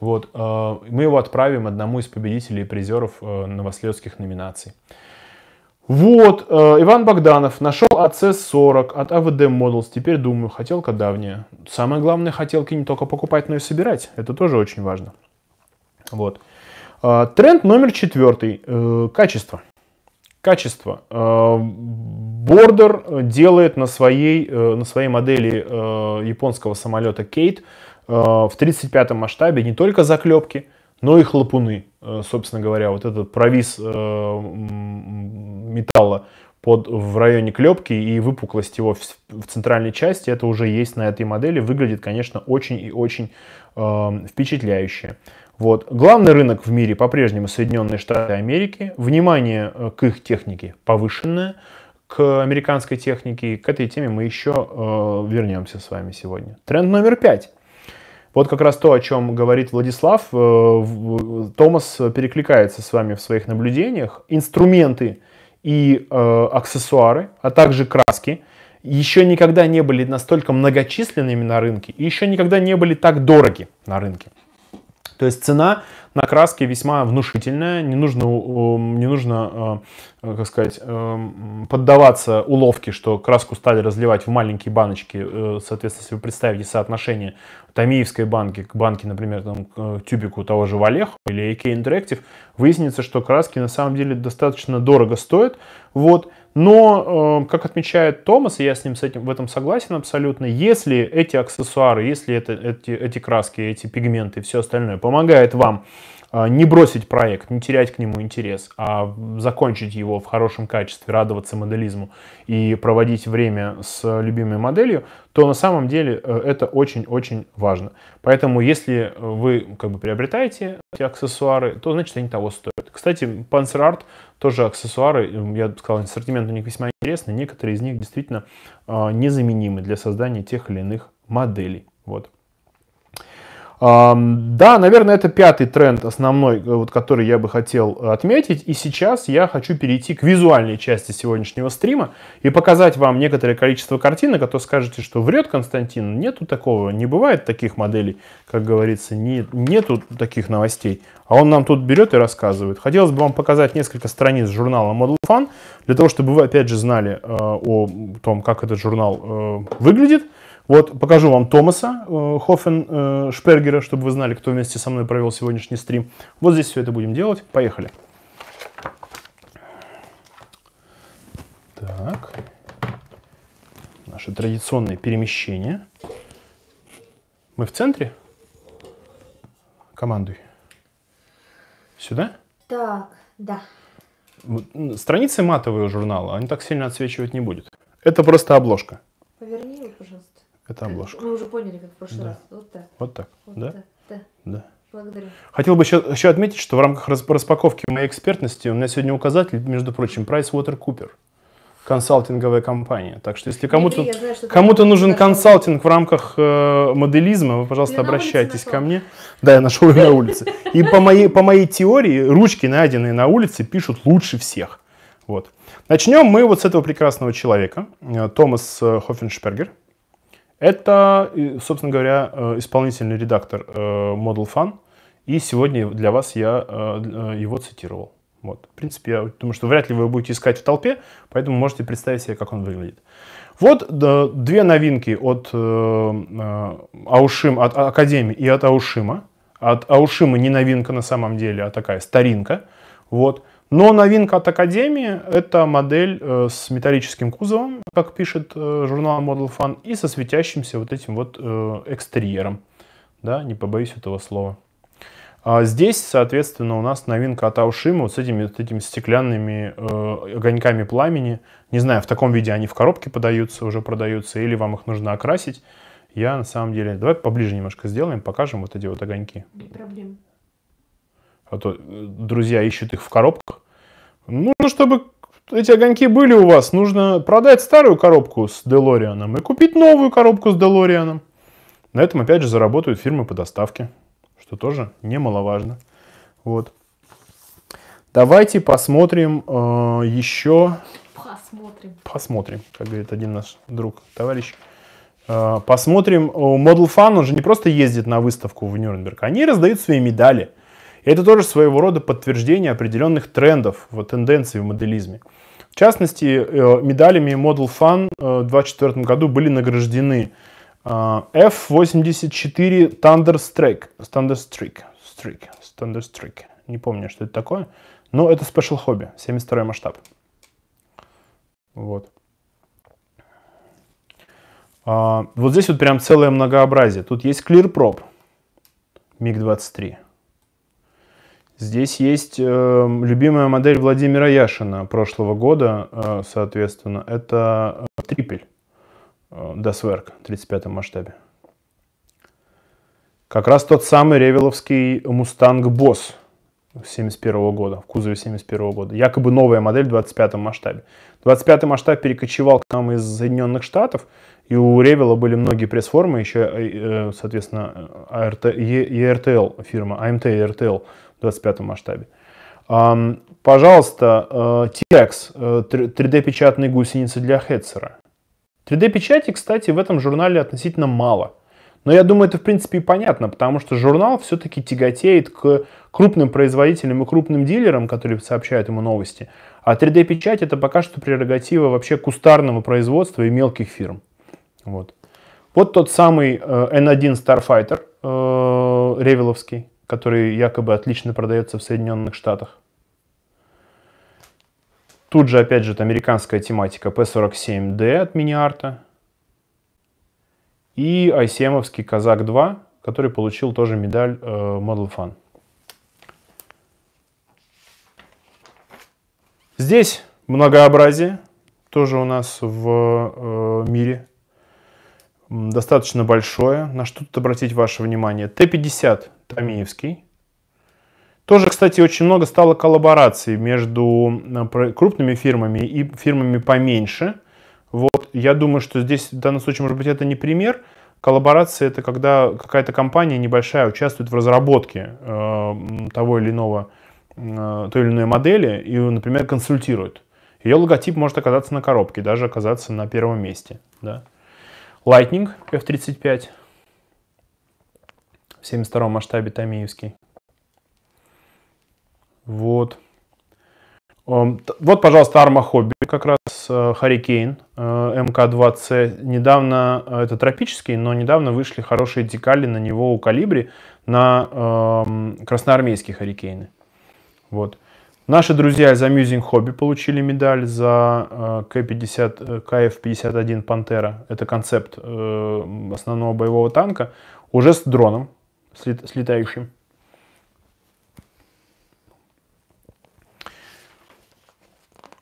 Вот. Э, мы его отправим одному из победителей и призеров э, новоследских номинаций. Вот, Иван Богданов нашел АЦ-40 от АВД Models. Теперь думаю, хотелка давняя. Самое главное, хотелки не только покупать, но и собирать. Это тоже очень важно. Вот. Тренд номер четвертый. Качество. Качество. Э, бордер э, делает на своей, э, на своей модели японского самолета Кейт в 35-м масштабе не только заклепки, но и хлопуны. Собственно говоря, вот этот провис металла под, в районе клепки и выпуклость его в, в центральной части, это уже есть на этой модели, выглядит, конечно, очень и очень э, впечатляюще. Вот. Главный рынок в мире по-прежнему Соединенные Штаты Америки. Внимание э, к их технике повышенное, к американской технике. К этой теме мы еще э, вернемся с вами сегодня. Тренд номер пять. Вот как раз то, о чем говорит Владислав. Э, э, Томас перекликается с вами в своих наблюдениях. Инструменты и э, аксессуары, а также краски еще никогда не были настолько многочисленными на рынке и еще никогда не были так дороги на рынке. То есть цена на краски весьма внушительная, не нужно, не нужно э, э, как сказать, э, поддаваться уловке, что краску стали разливать в маленькие баночки. Соответственно, если вы представите соотношение Тамиевской банки к банке, например, там, к тюбику того же Валех или AK Interactive, выяснится, что краски на самом деле достаточно дорого стоят. Вот. Но, э, как отмечает Томас, и я с ним с этим, в этом согласен абсолютно, если эти аксессуары, если это, эти, эти краски, эти пигменты и все остальное помогает вам а, не бросить проект, не терять к нему интерес, а закончить его в хорошем качестве, радоваться моделизму и проводить время с любимой моделью, то на самом деле э, это очень-очень важно. Поэтому если вы как бы приобретаете эти аксессуары, то значит они того стоят. Кстати, Panzer Art тоже аксессуары, э, я бы сказал, ассортимент у них весьма интересный, некоторые из них действительно а, незаменимы для создания тех или иных моделей. Вот. Да, наверное, это пятый тренд основной, э, вот, который я бы хотел отметить. И сейчас я хочу перейти к визуальной части сегодняшнего стрима и показать вам некоторое количество картинок, а то скажете, что врет Константин. Нету такого, не бывает таких моделей, как говорится, не, нету таких новостей. А он нам тут берет и рассказывает. Хотелось бы вам показать несколько страниц журнала Model Fun, для того, чтобы вы, опять же, знали э, о том, как этот журнал э, выглядит – вот покажу вам Томаса э, Хофен э, Шпергера, чтобы вы знали, кто вместе со мной провел сегодняшний стрим. Вот здесь все это будем делать. Поехали. Так. Наше традиционное перемещение. Мы в центре? Командуй. Сюда? Так, да. Страницы матовые журнала, они так сильно отсвечивать не будет. Это просто обложка. Поверни его, пожалуйста. Это обложка. Мы уже поняли, как в прошлый да. раз. Вот так. Вот так. Вот да? Так. Да. да. Благодарю. Хотел бы еще, еще отметить, что в рамках распаковки моей экспертности у меня сегодня указатель, между прочим, PricewaterCooper консалтинговая компания. Так что если кому-то кому нужен консалтинг в рамках э, моделизма, вы, пожалуйста, обращайтесь ко мне. Да, я нашел ее на улице. И по моей, по моей теории ручки, найденные на улице, пишут лучше всех. Вот. Начнем мы вот с этого прекрасного человека, э, Томас э, Хофеншпергер. Это, собственно говоря, э, исполнительный редактор э, Model Fun. И сегодня для вас я э, его цитировал. Вот. В принципе, я думаю, что вряд ли вы будете искать в толпе, поэтому можете представить себе, как он выглядит. Вот две новинки от Аушима, от а-, Академии и от Аушима. От Аушима не новинка на самом деле, а такая старинка. Вот. Но новинка от Академии – это модель э, с металлическим кузовом, как пишет э, журнал Model Fun, и со светящимся вот этим вот э, экстерьером. Да, не побоюсь этого слова. А здесь, соответственно, у нас новинка от Аушима вот с этими, вот этими стеклянными э, огоньками пламени. Не знаю, в таком виде они в коробке подаются, уже продаются, или вам их нужно окрасить. Я на самом деле... Давай поближе немножко сделаем, покажем вот эти вот огоньки. Без проблем. А то э, друзья ищут их в коробках. Нужно, ну, чтобы эти огоньки были у вас, нужно продать старую коробку с Делорианом и купить новую коробку с Делорианом. На этом, опять же, заработают фирмы по доставке, что тоже немаловажно. Вот. Давайте посмотрим э, еще... Посмотрим. Посмотрим, как говорит один наш друг, товарищ. Э, посмотрим, э, Model Fun, он же не просто ездит на выставку в Нюрнберг, они раздают свои медали. Это тоже своего рода подтверждение определенных трендов, вот, тенденций в моделизме. В частности, э, медалями Model Fun э, в 2024 году были награждены э, F-84 Thunderstrike, Thunderstrike, Strike, Thunderstrike, не помню, что это такое, но это Special Hobby, 72 масштаб. Вот. А, вот здесь вот прям целое многообразие. Тут есть Clear ClearProp MiG-23. Здесь есть э, любимая модель Владимира Яшина прошлого года, э, соответственно, это э, трипель э, Досверк в 35 масштабе. Как раз тот самый ревеловский Мустанг Босс 71 -го года, в кузове 71 -го года. Якобы новая модель в 25 масштабе. 25 масштаб перекочевал к нам из Соединенных Штатов, и у Ревела были многие пресс-формы, еще, э, соответственно, ERTL э, фирма, AMT и RTL 25 масштабе. Пожалуйста, T-Rex, э, 3D-печатные э, гусеницы для Хетцера. 3D-печати, кстати, в этом журнале относительно мало. Но я думаю, это в принципе и понятно, потому что журнал все-таки тяготеет к крупным производителям и крупным дилерам, которые сообщают ему новости. А 3D-печать это пока что прерогатива вообще кустарного производства и мелких фирм. Вот, вот тот самый N1 э, Starfighter ревеловский который якобы отлично продается в Соединенных Штатах. Тут же, опять же, это американская тематика P47D от Миниарта. И icm Казак-2, который получил тоже медаль э, Model Fun. Здесь многообразие тоже у нас в э, мире достаточно большое. На что тут обратить ваше внимание? Т-50 Тамиевский. Тоже, кстати, очень много стало коллабораций между крупными фирмами и фирмами поменьше. Вот, я думаю, что здесь в данном случае, может быть, это не пример. Коллаборация – это когда какая-то компания небольшая участвует в разработке э, того или иного, э, той или иной модели и, например, консультирует. Ее логотип может оказаться на коробке, даже оказаться на первом месте. Да? Lightning F-35 в 72 масштабе Томеевский. Вот. Эм, вот, пожалуйста, Арма Хобби, как раз Харикейн э, э, МК-2С. Недавно, э, это тропический, но недавно вышли хорошие декали на него у Калибри на эм, красноармейские Харикейны. Вот. Наши друзья из Amusing Hobby получили медаль за К-50, э, КФ-51 э, «Пантера». Это концепт э, основного боевого танка. Уже с дроном, с летающим.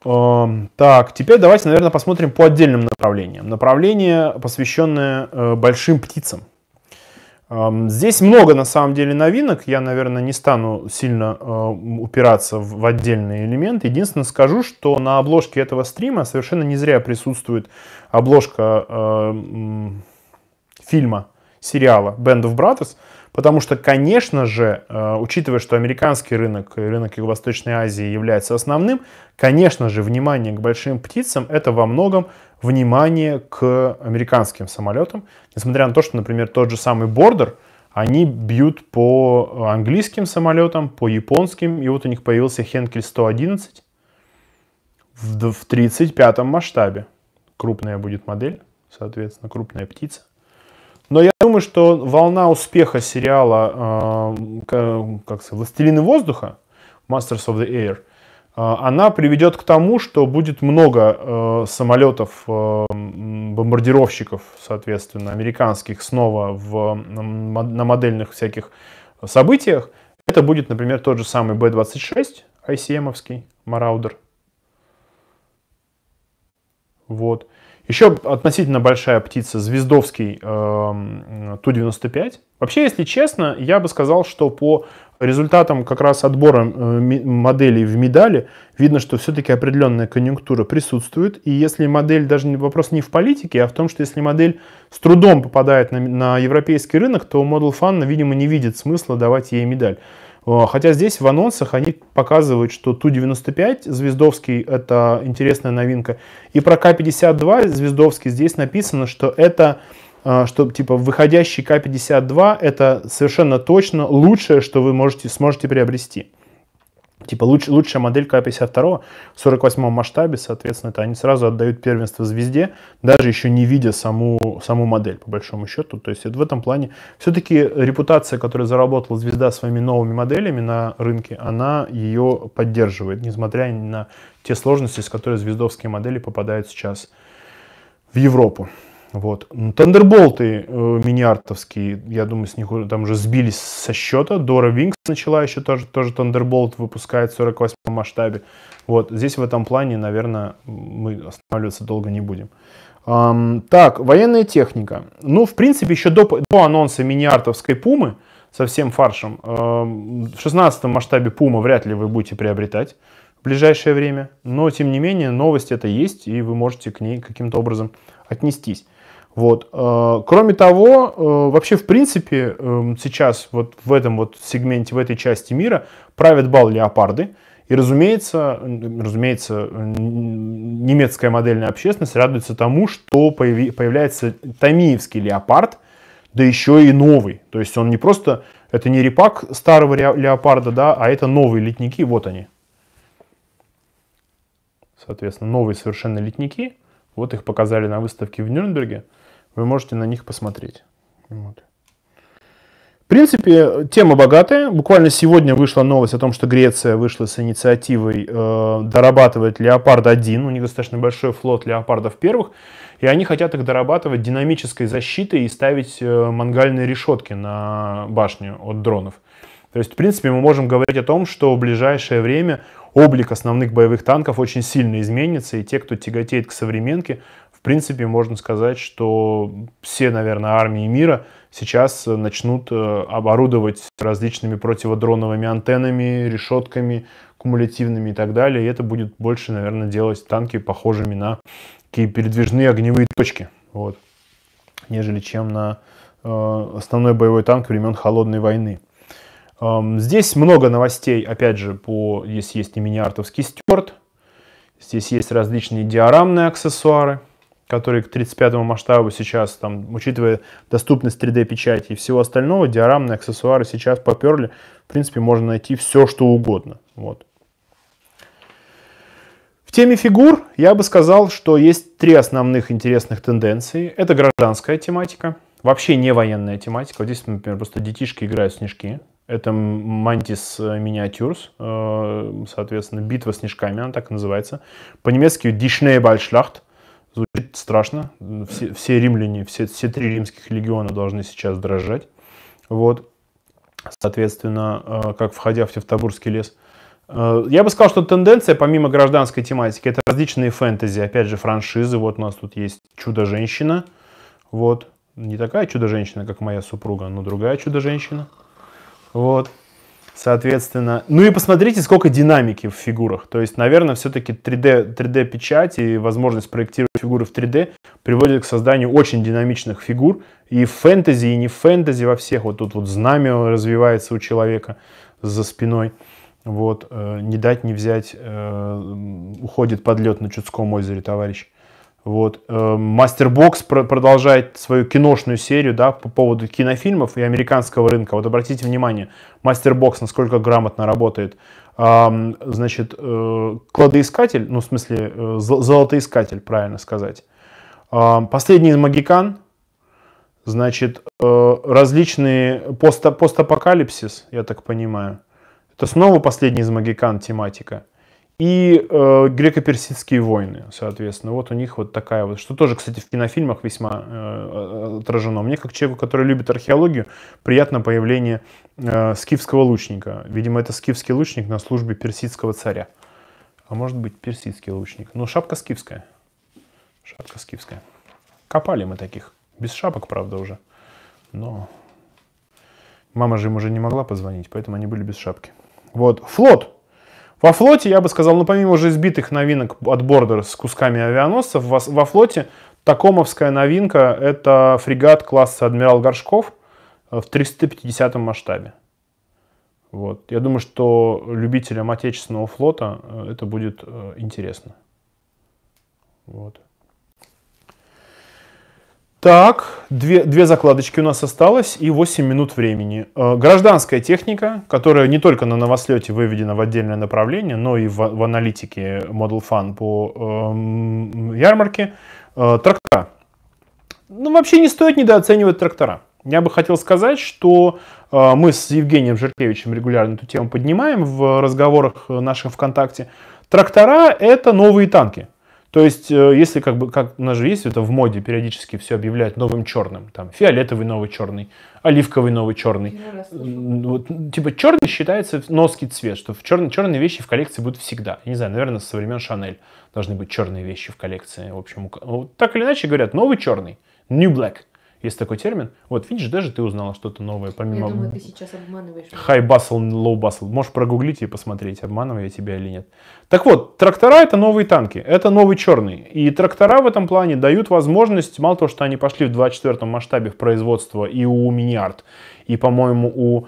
Эм, так, теперь давайте, наверное, посмотрим по отдельным направлениям. Направление, посвященное большим птицам. Здесь много на самом деле новинок. Я, наверное, не стану сильно э, упираться в, в отдельные элементы. Единственное, скажу, что на обложке этого стрима совершенно не зря присутствует обложка э, фильма, сериала Band of Brothers, потому что, конечно же, э, учитывая, что американский рынок и рынок Юго-Восточной Азии является основным, конечно же, внимание к большим птицам это во многом внимание к американским самолетам, несмотря на то, что, например, тот же самый Бордер, они бьют по английским самолетам, по японским, и вот у них появился Хенкель 111 в, в 35 масштабе. Крупная будет модель, соответственно, крупная птица. Но я думаю, что волна успеха сериала э, как, как сказать, «Властелины воздуха», «Masters of the Air», а, она приведет к тому, что будет много э, самолетов, э, бомбардировщиков, соответственно, американских снова в, на модельных всяких событиях. Это будет, например, тот же самый б 26 ICM-овский, Marauder. Вот. Еще относительно большая птица, звездовский э, Ту-95. Вообще, если честно, я бы сказал, что по Результатом как раз отбора э, моделей в медали видно, что все-таки определенная конъюнктура присутствует. И если модель, даже вопрос не в политике, а в том, что если модель с трудом попадает на, на европейский рынок, то Model Fund, видимо, не видит смысла давать ей медаль. Э, хотя здесь в анонсах они показывают, что Ту-95 Звездовский – это интересная новинка. И про К-52 Звездовский здесь написано, что это а, что типа выходящий К-52 это совершенно точно лучшее, что вы можете, сможете приобрести. Типа луч, лучшая модель К-52 в 48 масштабе, соответственно, это они сразу отдают первенство звезде, даже еще не видя саму, саму модель, по большому счету. То есть это в этом плане все-таки репутация, которую заработала звезда своими новыми моделями на рынке, она ее поддерживает, несмотря на те сложности, с которыми звездовские модели попадают сейчас в Европу. Вот. Тандерболты ну, э, миниартовские, я думаю, с них там уже сбились со счета. Дора Винкс начала еще тоже, тоже Тандерболт выпускает в 48 масштабе. Вот. Здесь в этом плане, наверное, мы останавливаться долго не будем. Эм, так, военная техника. Ну, в принципе, еще до, до анонса миниартовской Пумы со всем фаршем, э, в 16 масштабе Пума вряд ли вы будете приобретать в ближайшее время. Но, тем не менее, новость это есть, и вы можете к ней каким-то образом отнестись. Вот. Э, кроме того, э, вообще в принципе эм, сейчас вот в этом вот сегменте, в этой части мира правят бал леопарды. И разумеется, разумеется, немецкая модельная общественность радуется тому, что появляется тамиевский леопард, да еще и новый. То есть он не просто, это не репак старого леопарда, да, а это новые летники, вот они. Соответственно, новые совершенно летники. Вот их показали на выставке в Нюрнберге вы можете на них посмотреть. Вот. В принципе, тема богатая. Буквально сегодня вышла новость о том, что Греция вышла с инициативой э, дорабатывать «Леопард-1». У них достаточно большой флот «Леопардов первых». И они хотят их дорабатывать динамической защитой и ставить э, мангальные решетки на башню от дронов. То есть, в принципе, мы можем говорить о том, что в ближайшее время облик основных боевых танков очень сильно изменится, и те, кто тяготеет к современке, принципе, можно сказать, что все, наверное, армии мира сейчас э, начнут э, оборудовать различными противодроновыми антеннами, решетками, кумулятивными и так далее. И это будет больше, наверное, делать танки похожими на такие передвижные огневые точки, вот, нежели чем на э, основной боевой танк времен Холодной войны. Эм, здесь много новостей, опять же, по, здесь есть и мини-артовский стюарт, здесь есть различные диорамные аксессуары, который к 35 масштабу сейчас, там, учитывая доступность 3D-печати и всего остального, диорамные аксессуары сейчас поперли. В принципе, можно найти все, что угодно. Вот. В теме фигур я бы сказал, что есть три основных интересных тенденции. Это гражданская тематика, вообще не военная тематика. Вот здесь, например, просто детишки играют в снежки. Это Mantis Miniatures, э, соответственно, битва снежками, она так и называется. По-немецки Die Schneeballschlacht. Звучит страшно. Все, все римляне, все, все три римских легиона должны сейчас дрожать. Вот. Соответственно, э, как входя в Тевтобурский лес. Э, я бы сказал, что тенденция, помимо гражданской тематики, это различные фэнтези. Опять же, франшизы. Вот у нас тут есть «Чудо-женщина». Вот. Не такая чудо-женщина, как моя супруга, но другая чудо-женщина. Вот. Соответственно, ну и посмотрите, сколько динамики в фигурах. То есть, наверное, все-таки 3D, 3D-печать и возможность проектировать фигуры в 3D приводит к созданию очень динамичных фигур. И в фэнтези, и не в фэнтези во всех. Вот тут вот знамя развивается у человека за спиной. Вот, э, не дать, не взять, э, уходит подлет на Чудском озере, товарищ. Вот. Эм, Мастербокс продолжает свою киношную серию да, по поводу кинофильмов и американского рынка. Вот обратите внимание, Мастербокс насколько грамотно работает. Значит, э, кладоискатель, ну в смысле э, золотоискатель, правильно сказать. Последний из Магикан, значит, э, различные постапокалипсис, я так понимаю. Это снова последний из Магикан тематика и э, греко-персидские войны, соответственно. Вот у них вот такая вот, что тоже, кстати, в кинофильмах весьма э, э, отражено. Мне, как человеку, который любит археологию, приятно появление э, скифского лучника. Видимо, это скифский лучник на службе персидского царя. А может быть, персидский лучник. Ну шапка скифская. Шапка скифская. Копали мы таких. Без шапок, правда, уже. Но мама же им уже не могла позвонить, поэтому они были без шапки. Вот, флот во флоте, я бы сказал, ну помимо уже избитых новинок от Бордер с кусками авианосцев, во, во флоте такомовская новинка — это фрегат класса «Адмирал Горшков» в 350 масштабе. Вот. Я думаю, что любителям отечественного флота э, это будет э, интересно. Вот. Так, две, две закладочки у нас осталось и 8 минут времени. Э, гражданская техника, которая не только на новослете выведена в отдельное направление, но и в, в аналитике Model Fun по эм, ярмарке. Э, трактора. Ну, вообще не стоит недооценивать трактора. Я бы хотел сказать, что э, мы с Евгением Жиркевичем регулярно эту тему поднимаем в разговорах э, наших ВКонтакте. Трактора – это новые танки. То есть, э, если как бы, как у нас же есть это в моде периодически все объявляют новым черным, там, фиолетовый новый черный, оливковый новый черный. Вот, типа черный считается ноский цвет, что в черный, черные вещи в коллекции будут всегда. Я не знаю, наверное, со времен Шанель должны быть черные вещи в коллекции. В общем, так или иначе говорят, новый черный, new black – есть такой термин. Вот видишь, даже ты узнала что-то новое, помимо... Я думаю, ты сейчас обманываешь. High bustle, low bustle. Можешь прогуглить и посмотреть, обманываю я тебя или нет. Так вот, трактора это новые танки, это новый черный. И трактора в этом плане дают возможность, мало того, что они пошли в 24 масштабе в производство и у Миниард, и, по-моему, у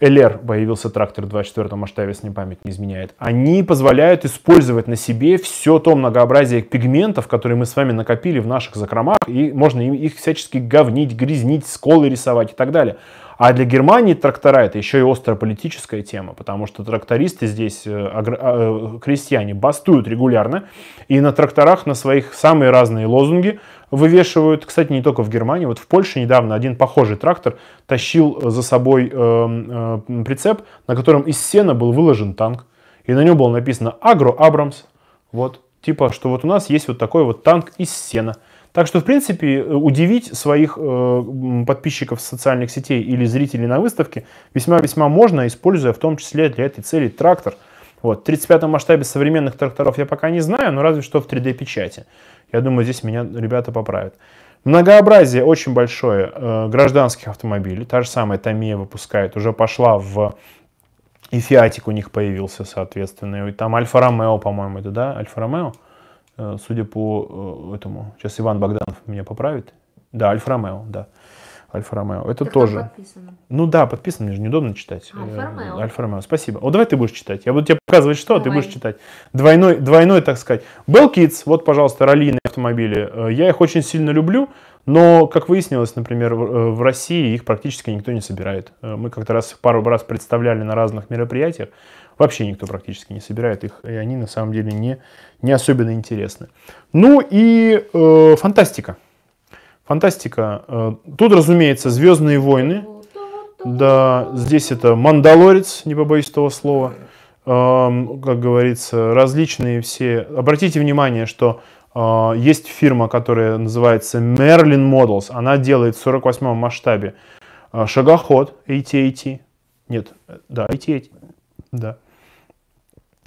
LR появился трактор в 24 масштабе, если мне память не изменяет, они позволяют использовать на себе все то многообразие пигментов, которые мы с вами накопили в наших закромах, и можно их всячески говнить, грязнить, сколы рисовать и так далее. А для Германии трактора это еще и острая тема, потому что трактористы здесь, э, а, э, крестьяне, бастуют регулярно, и на тракторах на своих самые разные лозунги – вывешивают. Кстати, не только в Германии. Вот в Польше недавно один похожий трактор тащил э, за собой э, э, прицеп, на котором из сена был выложен танк. И на нем было написано «Агро Абрамс». Вот. Типа, что вот у нас есть вот такой вот танк из сена. Так что, в принципе, удивить своих э, подписчиков социальных сетей или зрителей на выставке весьма-весьма можно, используя в том числе для этой цели трактор – вот. В 35-м масштабе современных тракторов я пока не знаю, но разве что в 3D-печати. Я думаю, здесь меня ребята поправят. Многообразие очень большое э, гражданских автомобилей. Та же самая Томия выпускает, уже пошла в... И Фиатик у них появился, соответственно. И там Альфа-Ромео, по-моему, это, да? Альфа-Ромео? Э, судя по э, этому... Сейчас Иван Богданов меня поправит. Да, Альфа-Ромео, да. Альфа-Ромео. Это так тоже. Подписано. Ну да, подписано, мне же неудобно читать. Альфа-Ромео. Э, Альфа-Ромео, спасибо. О, давай ты будешь читать. Я буду тебе показывать, что, давай. а ты будешь читать. Двойной, двойной, так сказать. Bell Kids, вот, пожалуйста, раллийные автомобили. Э, я их очень сильно люблю, но, как выяснилось, например, в э, России их практически никто не собирает. Мы как-то раз пару раз представляли на разных мероприятиях. Вообще никто практически не собирает их, и они на самом деле не, не особенно интересны. Ну и э, фантастика. Фантастика. Э, тут, разумеется, «Звездные войны». Да, здесь это «Мандалорец», не побоюсь этого слова. Эм, как говорится, различные все... Обратите внимание, что э, есть фирма, которая называется Merlin Models. Она делает в 48 масштабе э, шагоход AT-AT. Нет, да, AT-AT. Да.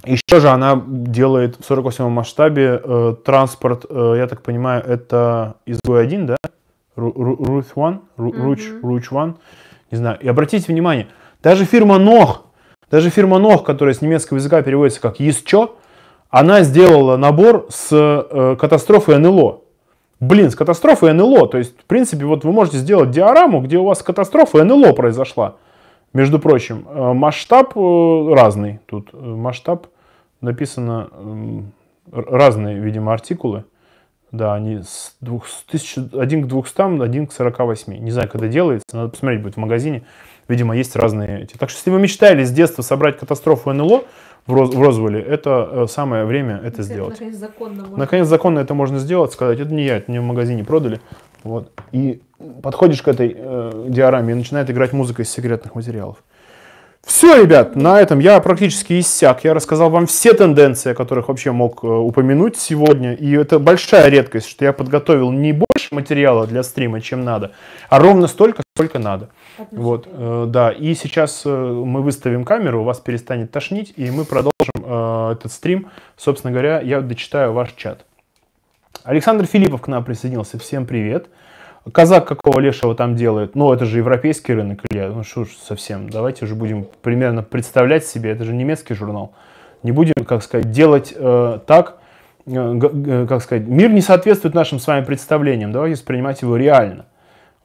Еще же она делает в 48 масштабе э, транспорт, э, я так понимаю, это изгой один, да? Руч One, Руч, Руч One, не знаю. И обратите внимание, даже фирма Нох, даже фирма Нох, которая с немецкого языка переводится как «Еще», она сделала набор с э, катастрофой НЛО. Блин, с катастрофой НЛО. То есть, в принципе, вот вы можете сделать диораму, где у вас катастрофа НЛО произошла. Между прочим, э, масштаб э, разный. Тут э, масштаб написано эм, разные, видимо, артикулы. Да, они с 2000, один к 200, один к 48. Не знаю, когда делается, надо посмотреть будет в магазине. Видимо, есть разные эти. Так что, если вы мечтали с детства собрать катастрофу НЛО, в, Роз, в Розвелле, это э, самое время это наконец, сделать. Наконец законно, наконец законно это можно сделать, сказать, это не я, это мне в магазине продали. Вот. И подходишь к этой э, диораме и начинает играть музыка из секретных материалов. Все, ребят, на этом я практически иссяк. Я рассказал вам все тенденции, о которых вообще мог э, упомянуть сегодня. И это большая редкость, что я подготовил не больше материала для стрима, чем надо, а ровно столько, сколько надо. Отлично. Вот, э, да. И сейчас э, мы выставим камеру, у вас перестанет тошнить, и мы продолжим этот стрим. Собственно говоря, я дочитаю ваш чат. Александр Филиппов к нам присоединился. Всем Привет. Казак какого лешего там делает? Ну, это же европейский рынок, Илья. Ну, что ж совсем. Давайте же будем примерно представлять себе. Это же немецкий журнал. Не будем, как сказать, делать э, так, э, как сказать, мир не соответствует нашим с вами представлениям. Давайте воспринимать его реально.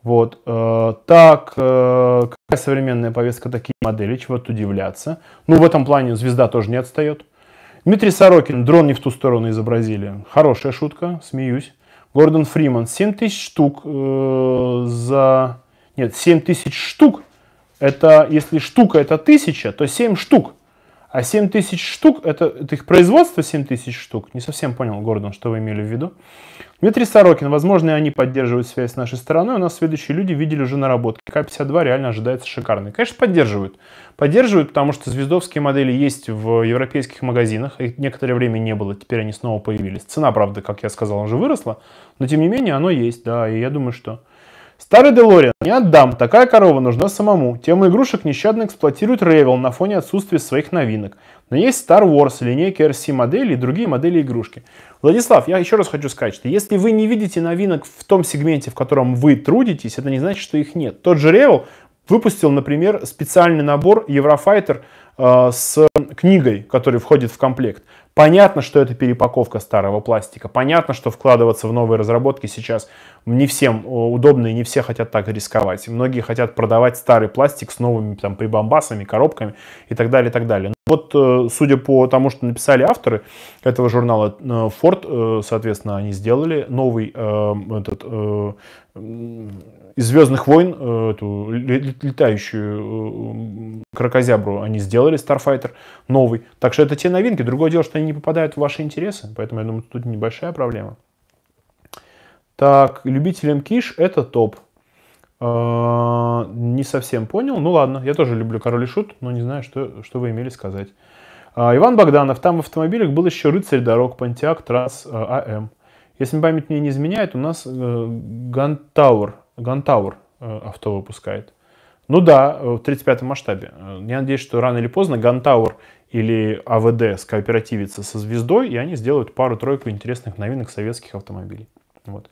Вот. Э, так, э, какая современная повестка, такие модели, чего тут удивляться. Ну, в этом плане звезда тоже не отстает. Дмитрий Сорокин, дрон не в ту сторону изобразили. Хорошая шутка, смеюсь. Гордон Фриман 7 тысяч штук э, за... Нет, 7 тысяч штук. Это, если штука это тысяча, то 7 штук. А 7 тысяч штук, это, это их производство 7 тысяч штук? Не совсем понял, Гордон, что вы имели в виду. Дмитрий Сорокин, возможно, и они поддерживают связь с нашей стороной. У нас следующие люди видели уже наработки. К-52 реально ожидается шикарный. Конечно, поддерживают. Поддерживают, потому что звездовские модели есть в европейских магазинах. Их некоторое время не было, теперь они снова появились. Цена, правда, как я сказал, уже выросла. Но, тем не менее, оно есть, да. И я думаю, что Старый Делориан не отдам, такая корова нужна самому. Тему игрушек нещадно эксплуатирует Ревел на фоне отсутствия своих новинок. Но есть Star Wars, линейки RC модели и другие модели игрушки. Владислав, я еще раз хочу сказать, что если вы не видите новинок в том сегменте, в котором вы трудитесь, это не значит, что их нет. Тот же Ревел выпустил, например, специальный набор Eurofighter э, с книгой, который входит в комплект. Понятно, что это перепаковка старого пластика. Понятно, что вкладываться в новые разработки сейчас не всем э, удобно и не все хотят так рисковать. Многие хотят продавать старый пластик с новыми там прибамбасами, коробками и так далее, и так далее. Ну, вот, э, судя по тому, что написали авторы этого журнала э, Ford, соответственно, они сделали новый этот из «Звездных войн» э, эту летающую э, крокозябру они сделали, Starfighter новый. Так что это те новинки. Другое дело, что они не попадают в ваши интересы. Поэтому, я думаю, тут небольшая проблема. Так, любителям киш это топ. А, не совсем понял. Ну ладно, я тоже люблю король и шут, но не знаю, что, что вы имели сказать. А, Иван Богданов, там в автомобилях был еще рыцарь дорог, Пантиак, Транс э, АМ. Если память мне не изменяет, у нас Гантаур Гантаур э, авто выпускает. Ну да, э, в 35-м масштабе. Э, я надеюсь, что рано или поздно Гантаур или АВД скооперативится со звездой, и они сделают пару-тройку интересных новинок советских автомобилей. Вот.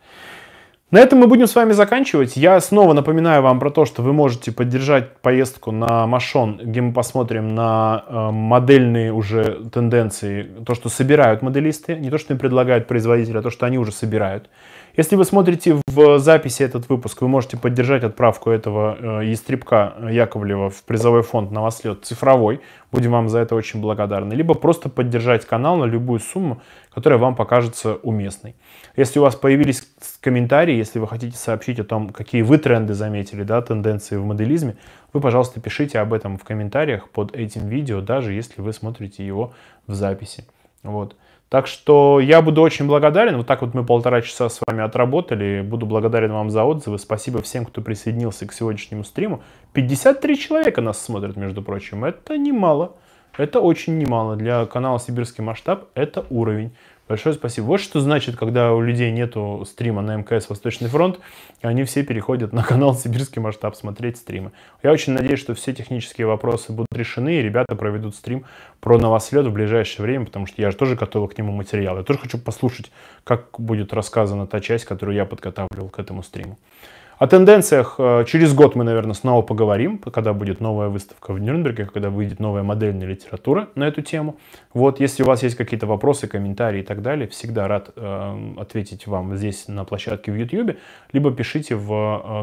На этом мы будем с вами заканчивать. Я снова напоминаю вам про то, что вы можете поддержать поездку на Машон, где мы посмотрим на э, модельные уже тенденции, то, что собирают моделисты, не то, что им предлагают производители, а то, что они уже собирают. Если вы смотрите в записи этот выпуск, вы можете поддержать отправку этого э, ястребка Яковлева в призовой фонд на «Новослед» цифровой. Будем вам за это очень благодарны. Либо просто поддержать канал на любую сумму, которая вам покажется уместной. Если у вас появились комментарии, если вы хотите сообщить о том, какие вы тренды заметили, да, тенденции в моделизме, вы, пожалуйста, пишите об этом в комментариях под этим видео, даже если вы смотрите его в записи. Вот. Так что я буду очень благодарен. Вот так вот мы полтора часа с вами отработали. Буду благодарен вам за отзывы. Спасибо всем, кто присоединился к сегодняшнему стриму. 53 человека нас смотрят, между прочим. Это немало. Это очень немало. Для канала «Сибирский масштаб» это уровень. Большое спасибо. Вот что значит, когда у людей нету стрима на МКС «Восточный фронт», они все переходят на канал «Сибирский масштаб» смотреть стримы. Я очень надеюсь, что все технические вопросы будут решены, и ребята проведут стрим про новослед в ближайшее время, потому что я же тоже готовил к нему материал. Я тоже хочу послушать, как будет рассказана та часть, которую я подготавливал к этому стриму. О тенденциях э, через год мы, наверное, снова поговорим, когда будет новая выставка в Нюрнберге, когда выйдет новая модельная литература на эту тему. Вот, если у вас есть какие-то вопросы, комментарии и так далее, всегда рад э, ответить вам здесь на площадке в YouTube, либо пишите в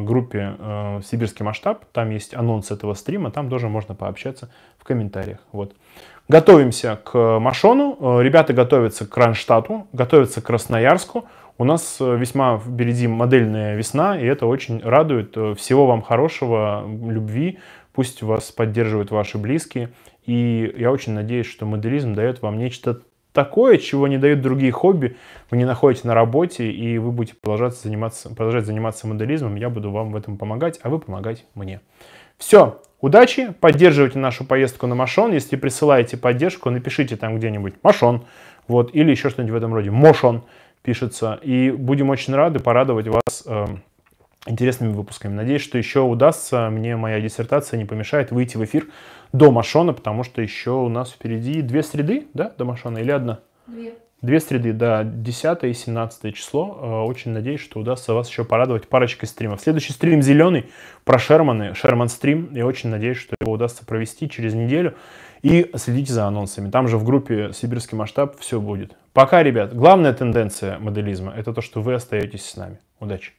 э, группе э, «Сибирский масштаб», там есть анонс этого стрима, там тоже можно пообщаться в комментариях. Вот. Готовимся к Машону, э, ребята готовятся к Кронштадту, готовятся к Красноярску, у нас э, весьма впереди модельная весна, и это очень радует. Э, всего вам хорошего, любви, пусть вас поддерживают ваши близкие. И я очень надеюсь, что моделизм дает вам нечто такое, чего не дают другие хобби. Вы не находите на работе, и вы будете продолжать заниматься, продолжать заниматься моделизмом. Я буду вам в этом помогать, а вы помогать мне. Все, удачи, поддерживайте нашу поездку на Машон. Если присылаете поддержку, напишите там где-нибудь «Машон», вот, или еще что-нибудь в этом роде «Мошон» пишется. И будем очень рады порадовать вас э, интересными выпусками. Надеюсь, что еще удастся, мне моя диссертация не помешает выйти в эфир до Машона, потому что еще у нас впереди две среды, да, до Машона или одна? Две. Две среды, да, 10 и 17 число. Э, очень надеюсь, что удастся вас еще порадовать парочкой стримов. Следующий стрим зеленый про Шерманы, Шерман стрим. Я очень надеюсь, что его удастся провести через неделю. И следите за анонсами. Там же в группе «Сибирский масштаб» все будет. Пока, ребят. Главная тенденция моделизма – это то, что вы остаетесь с нами. Удачи!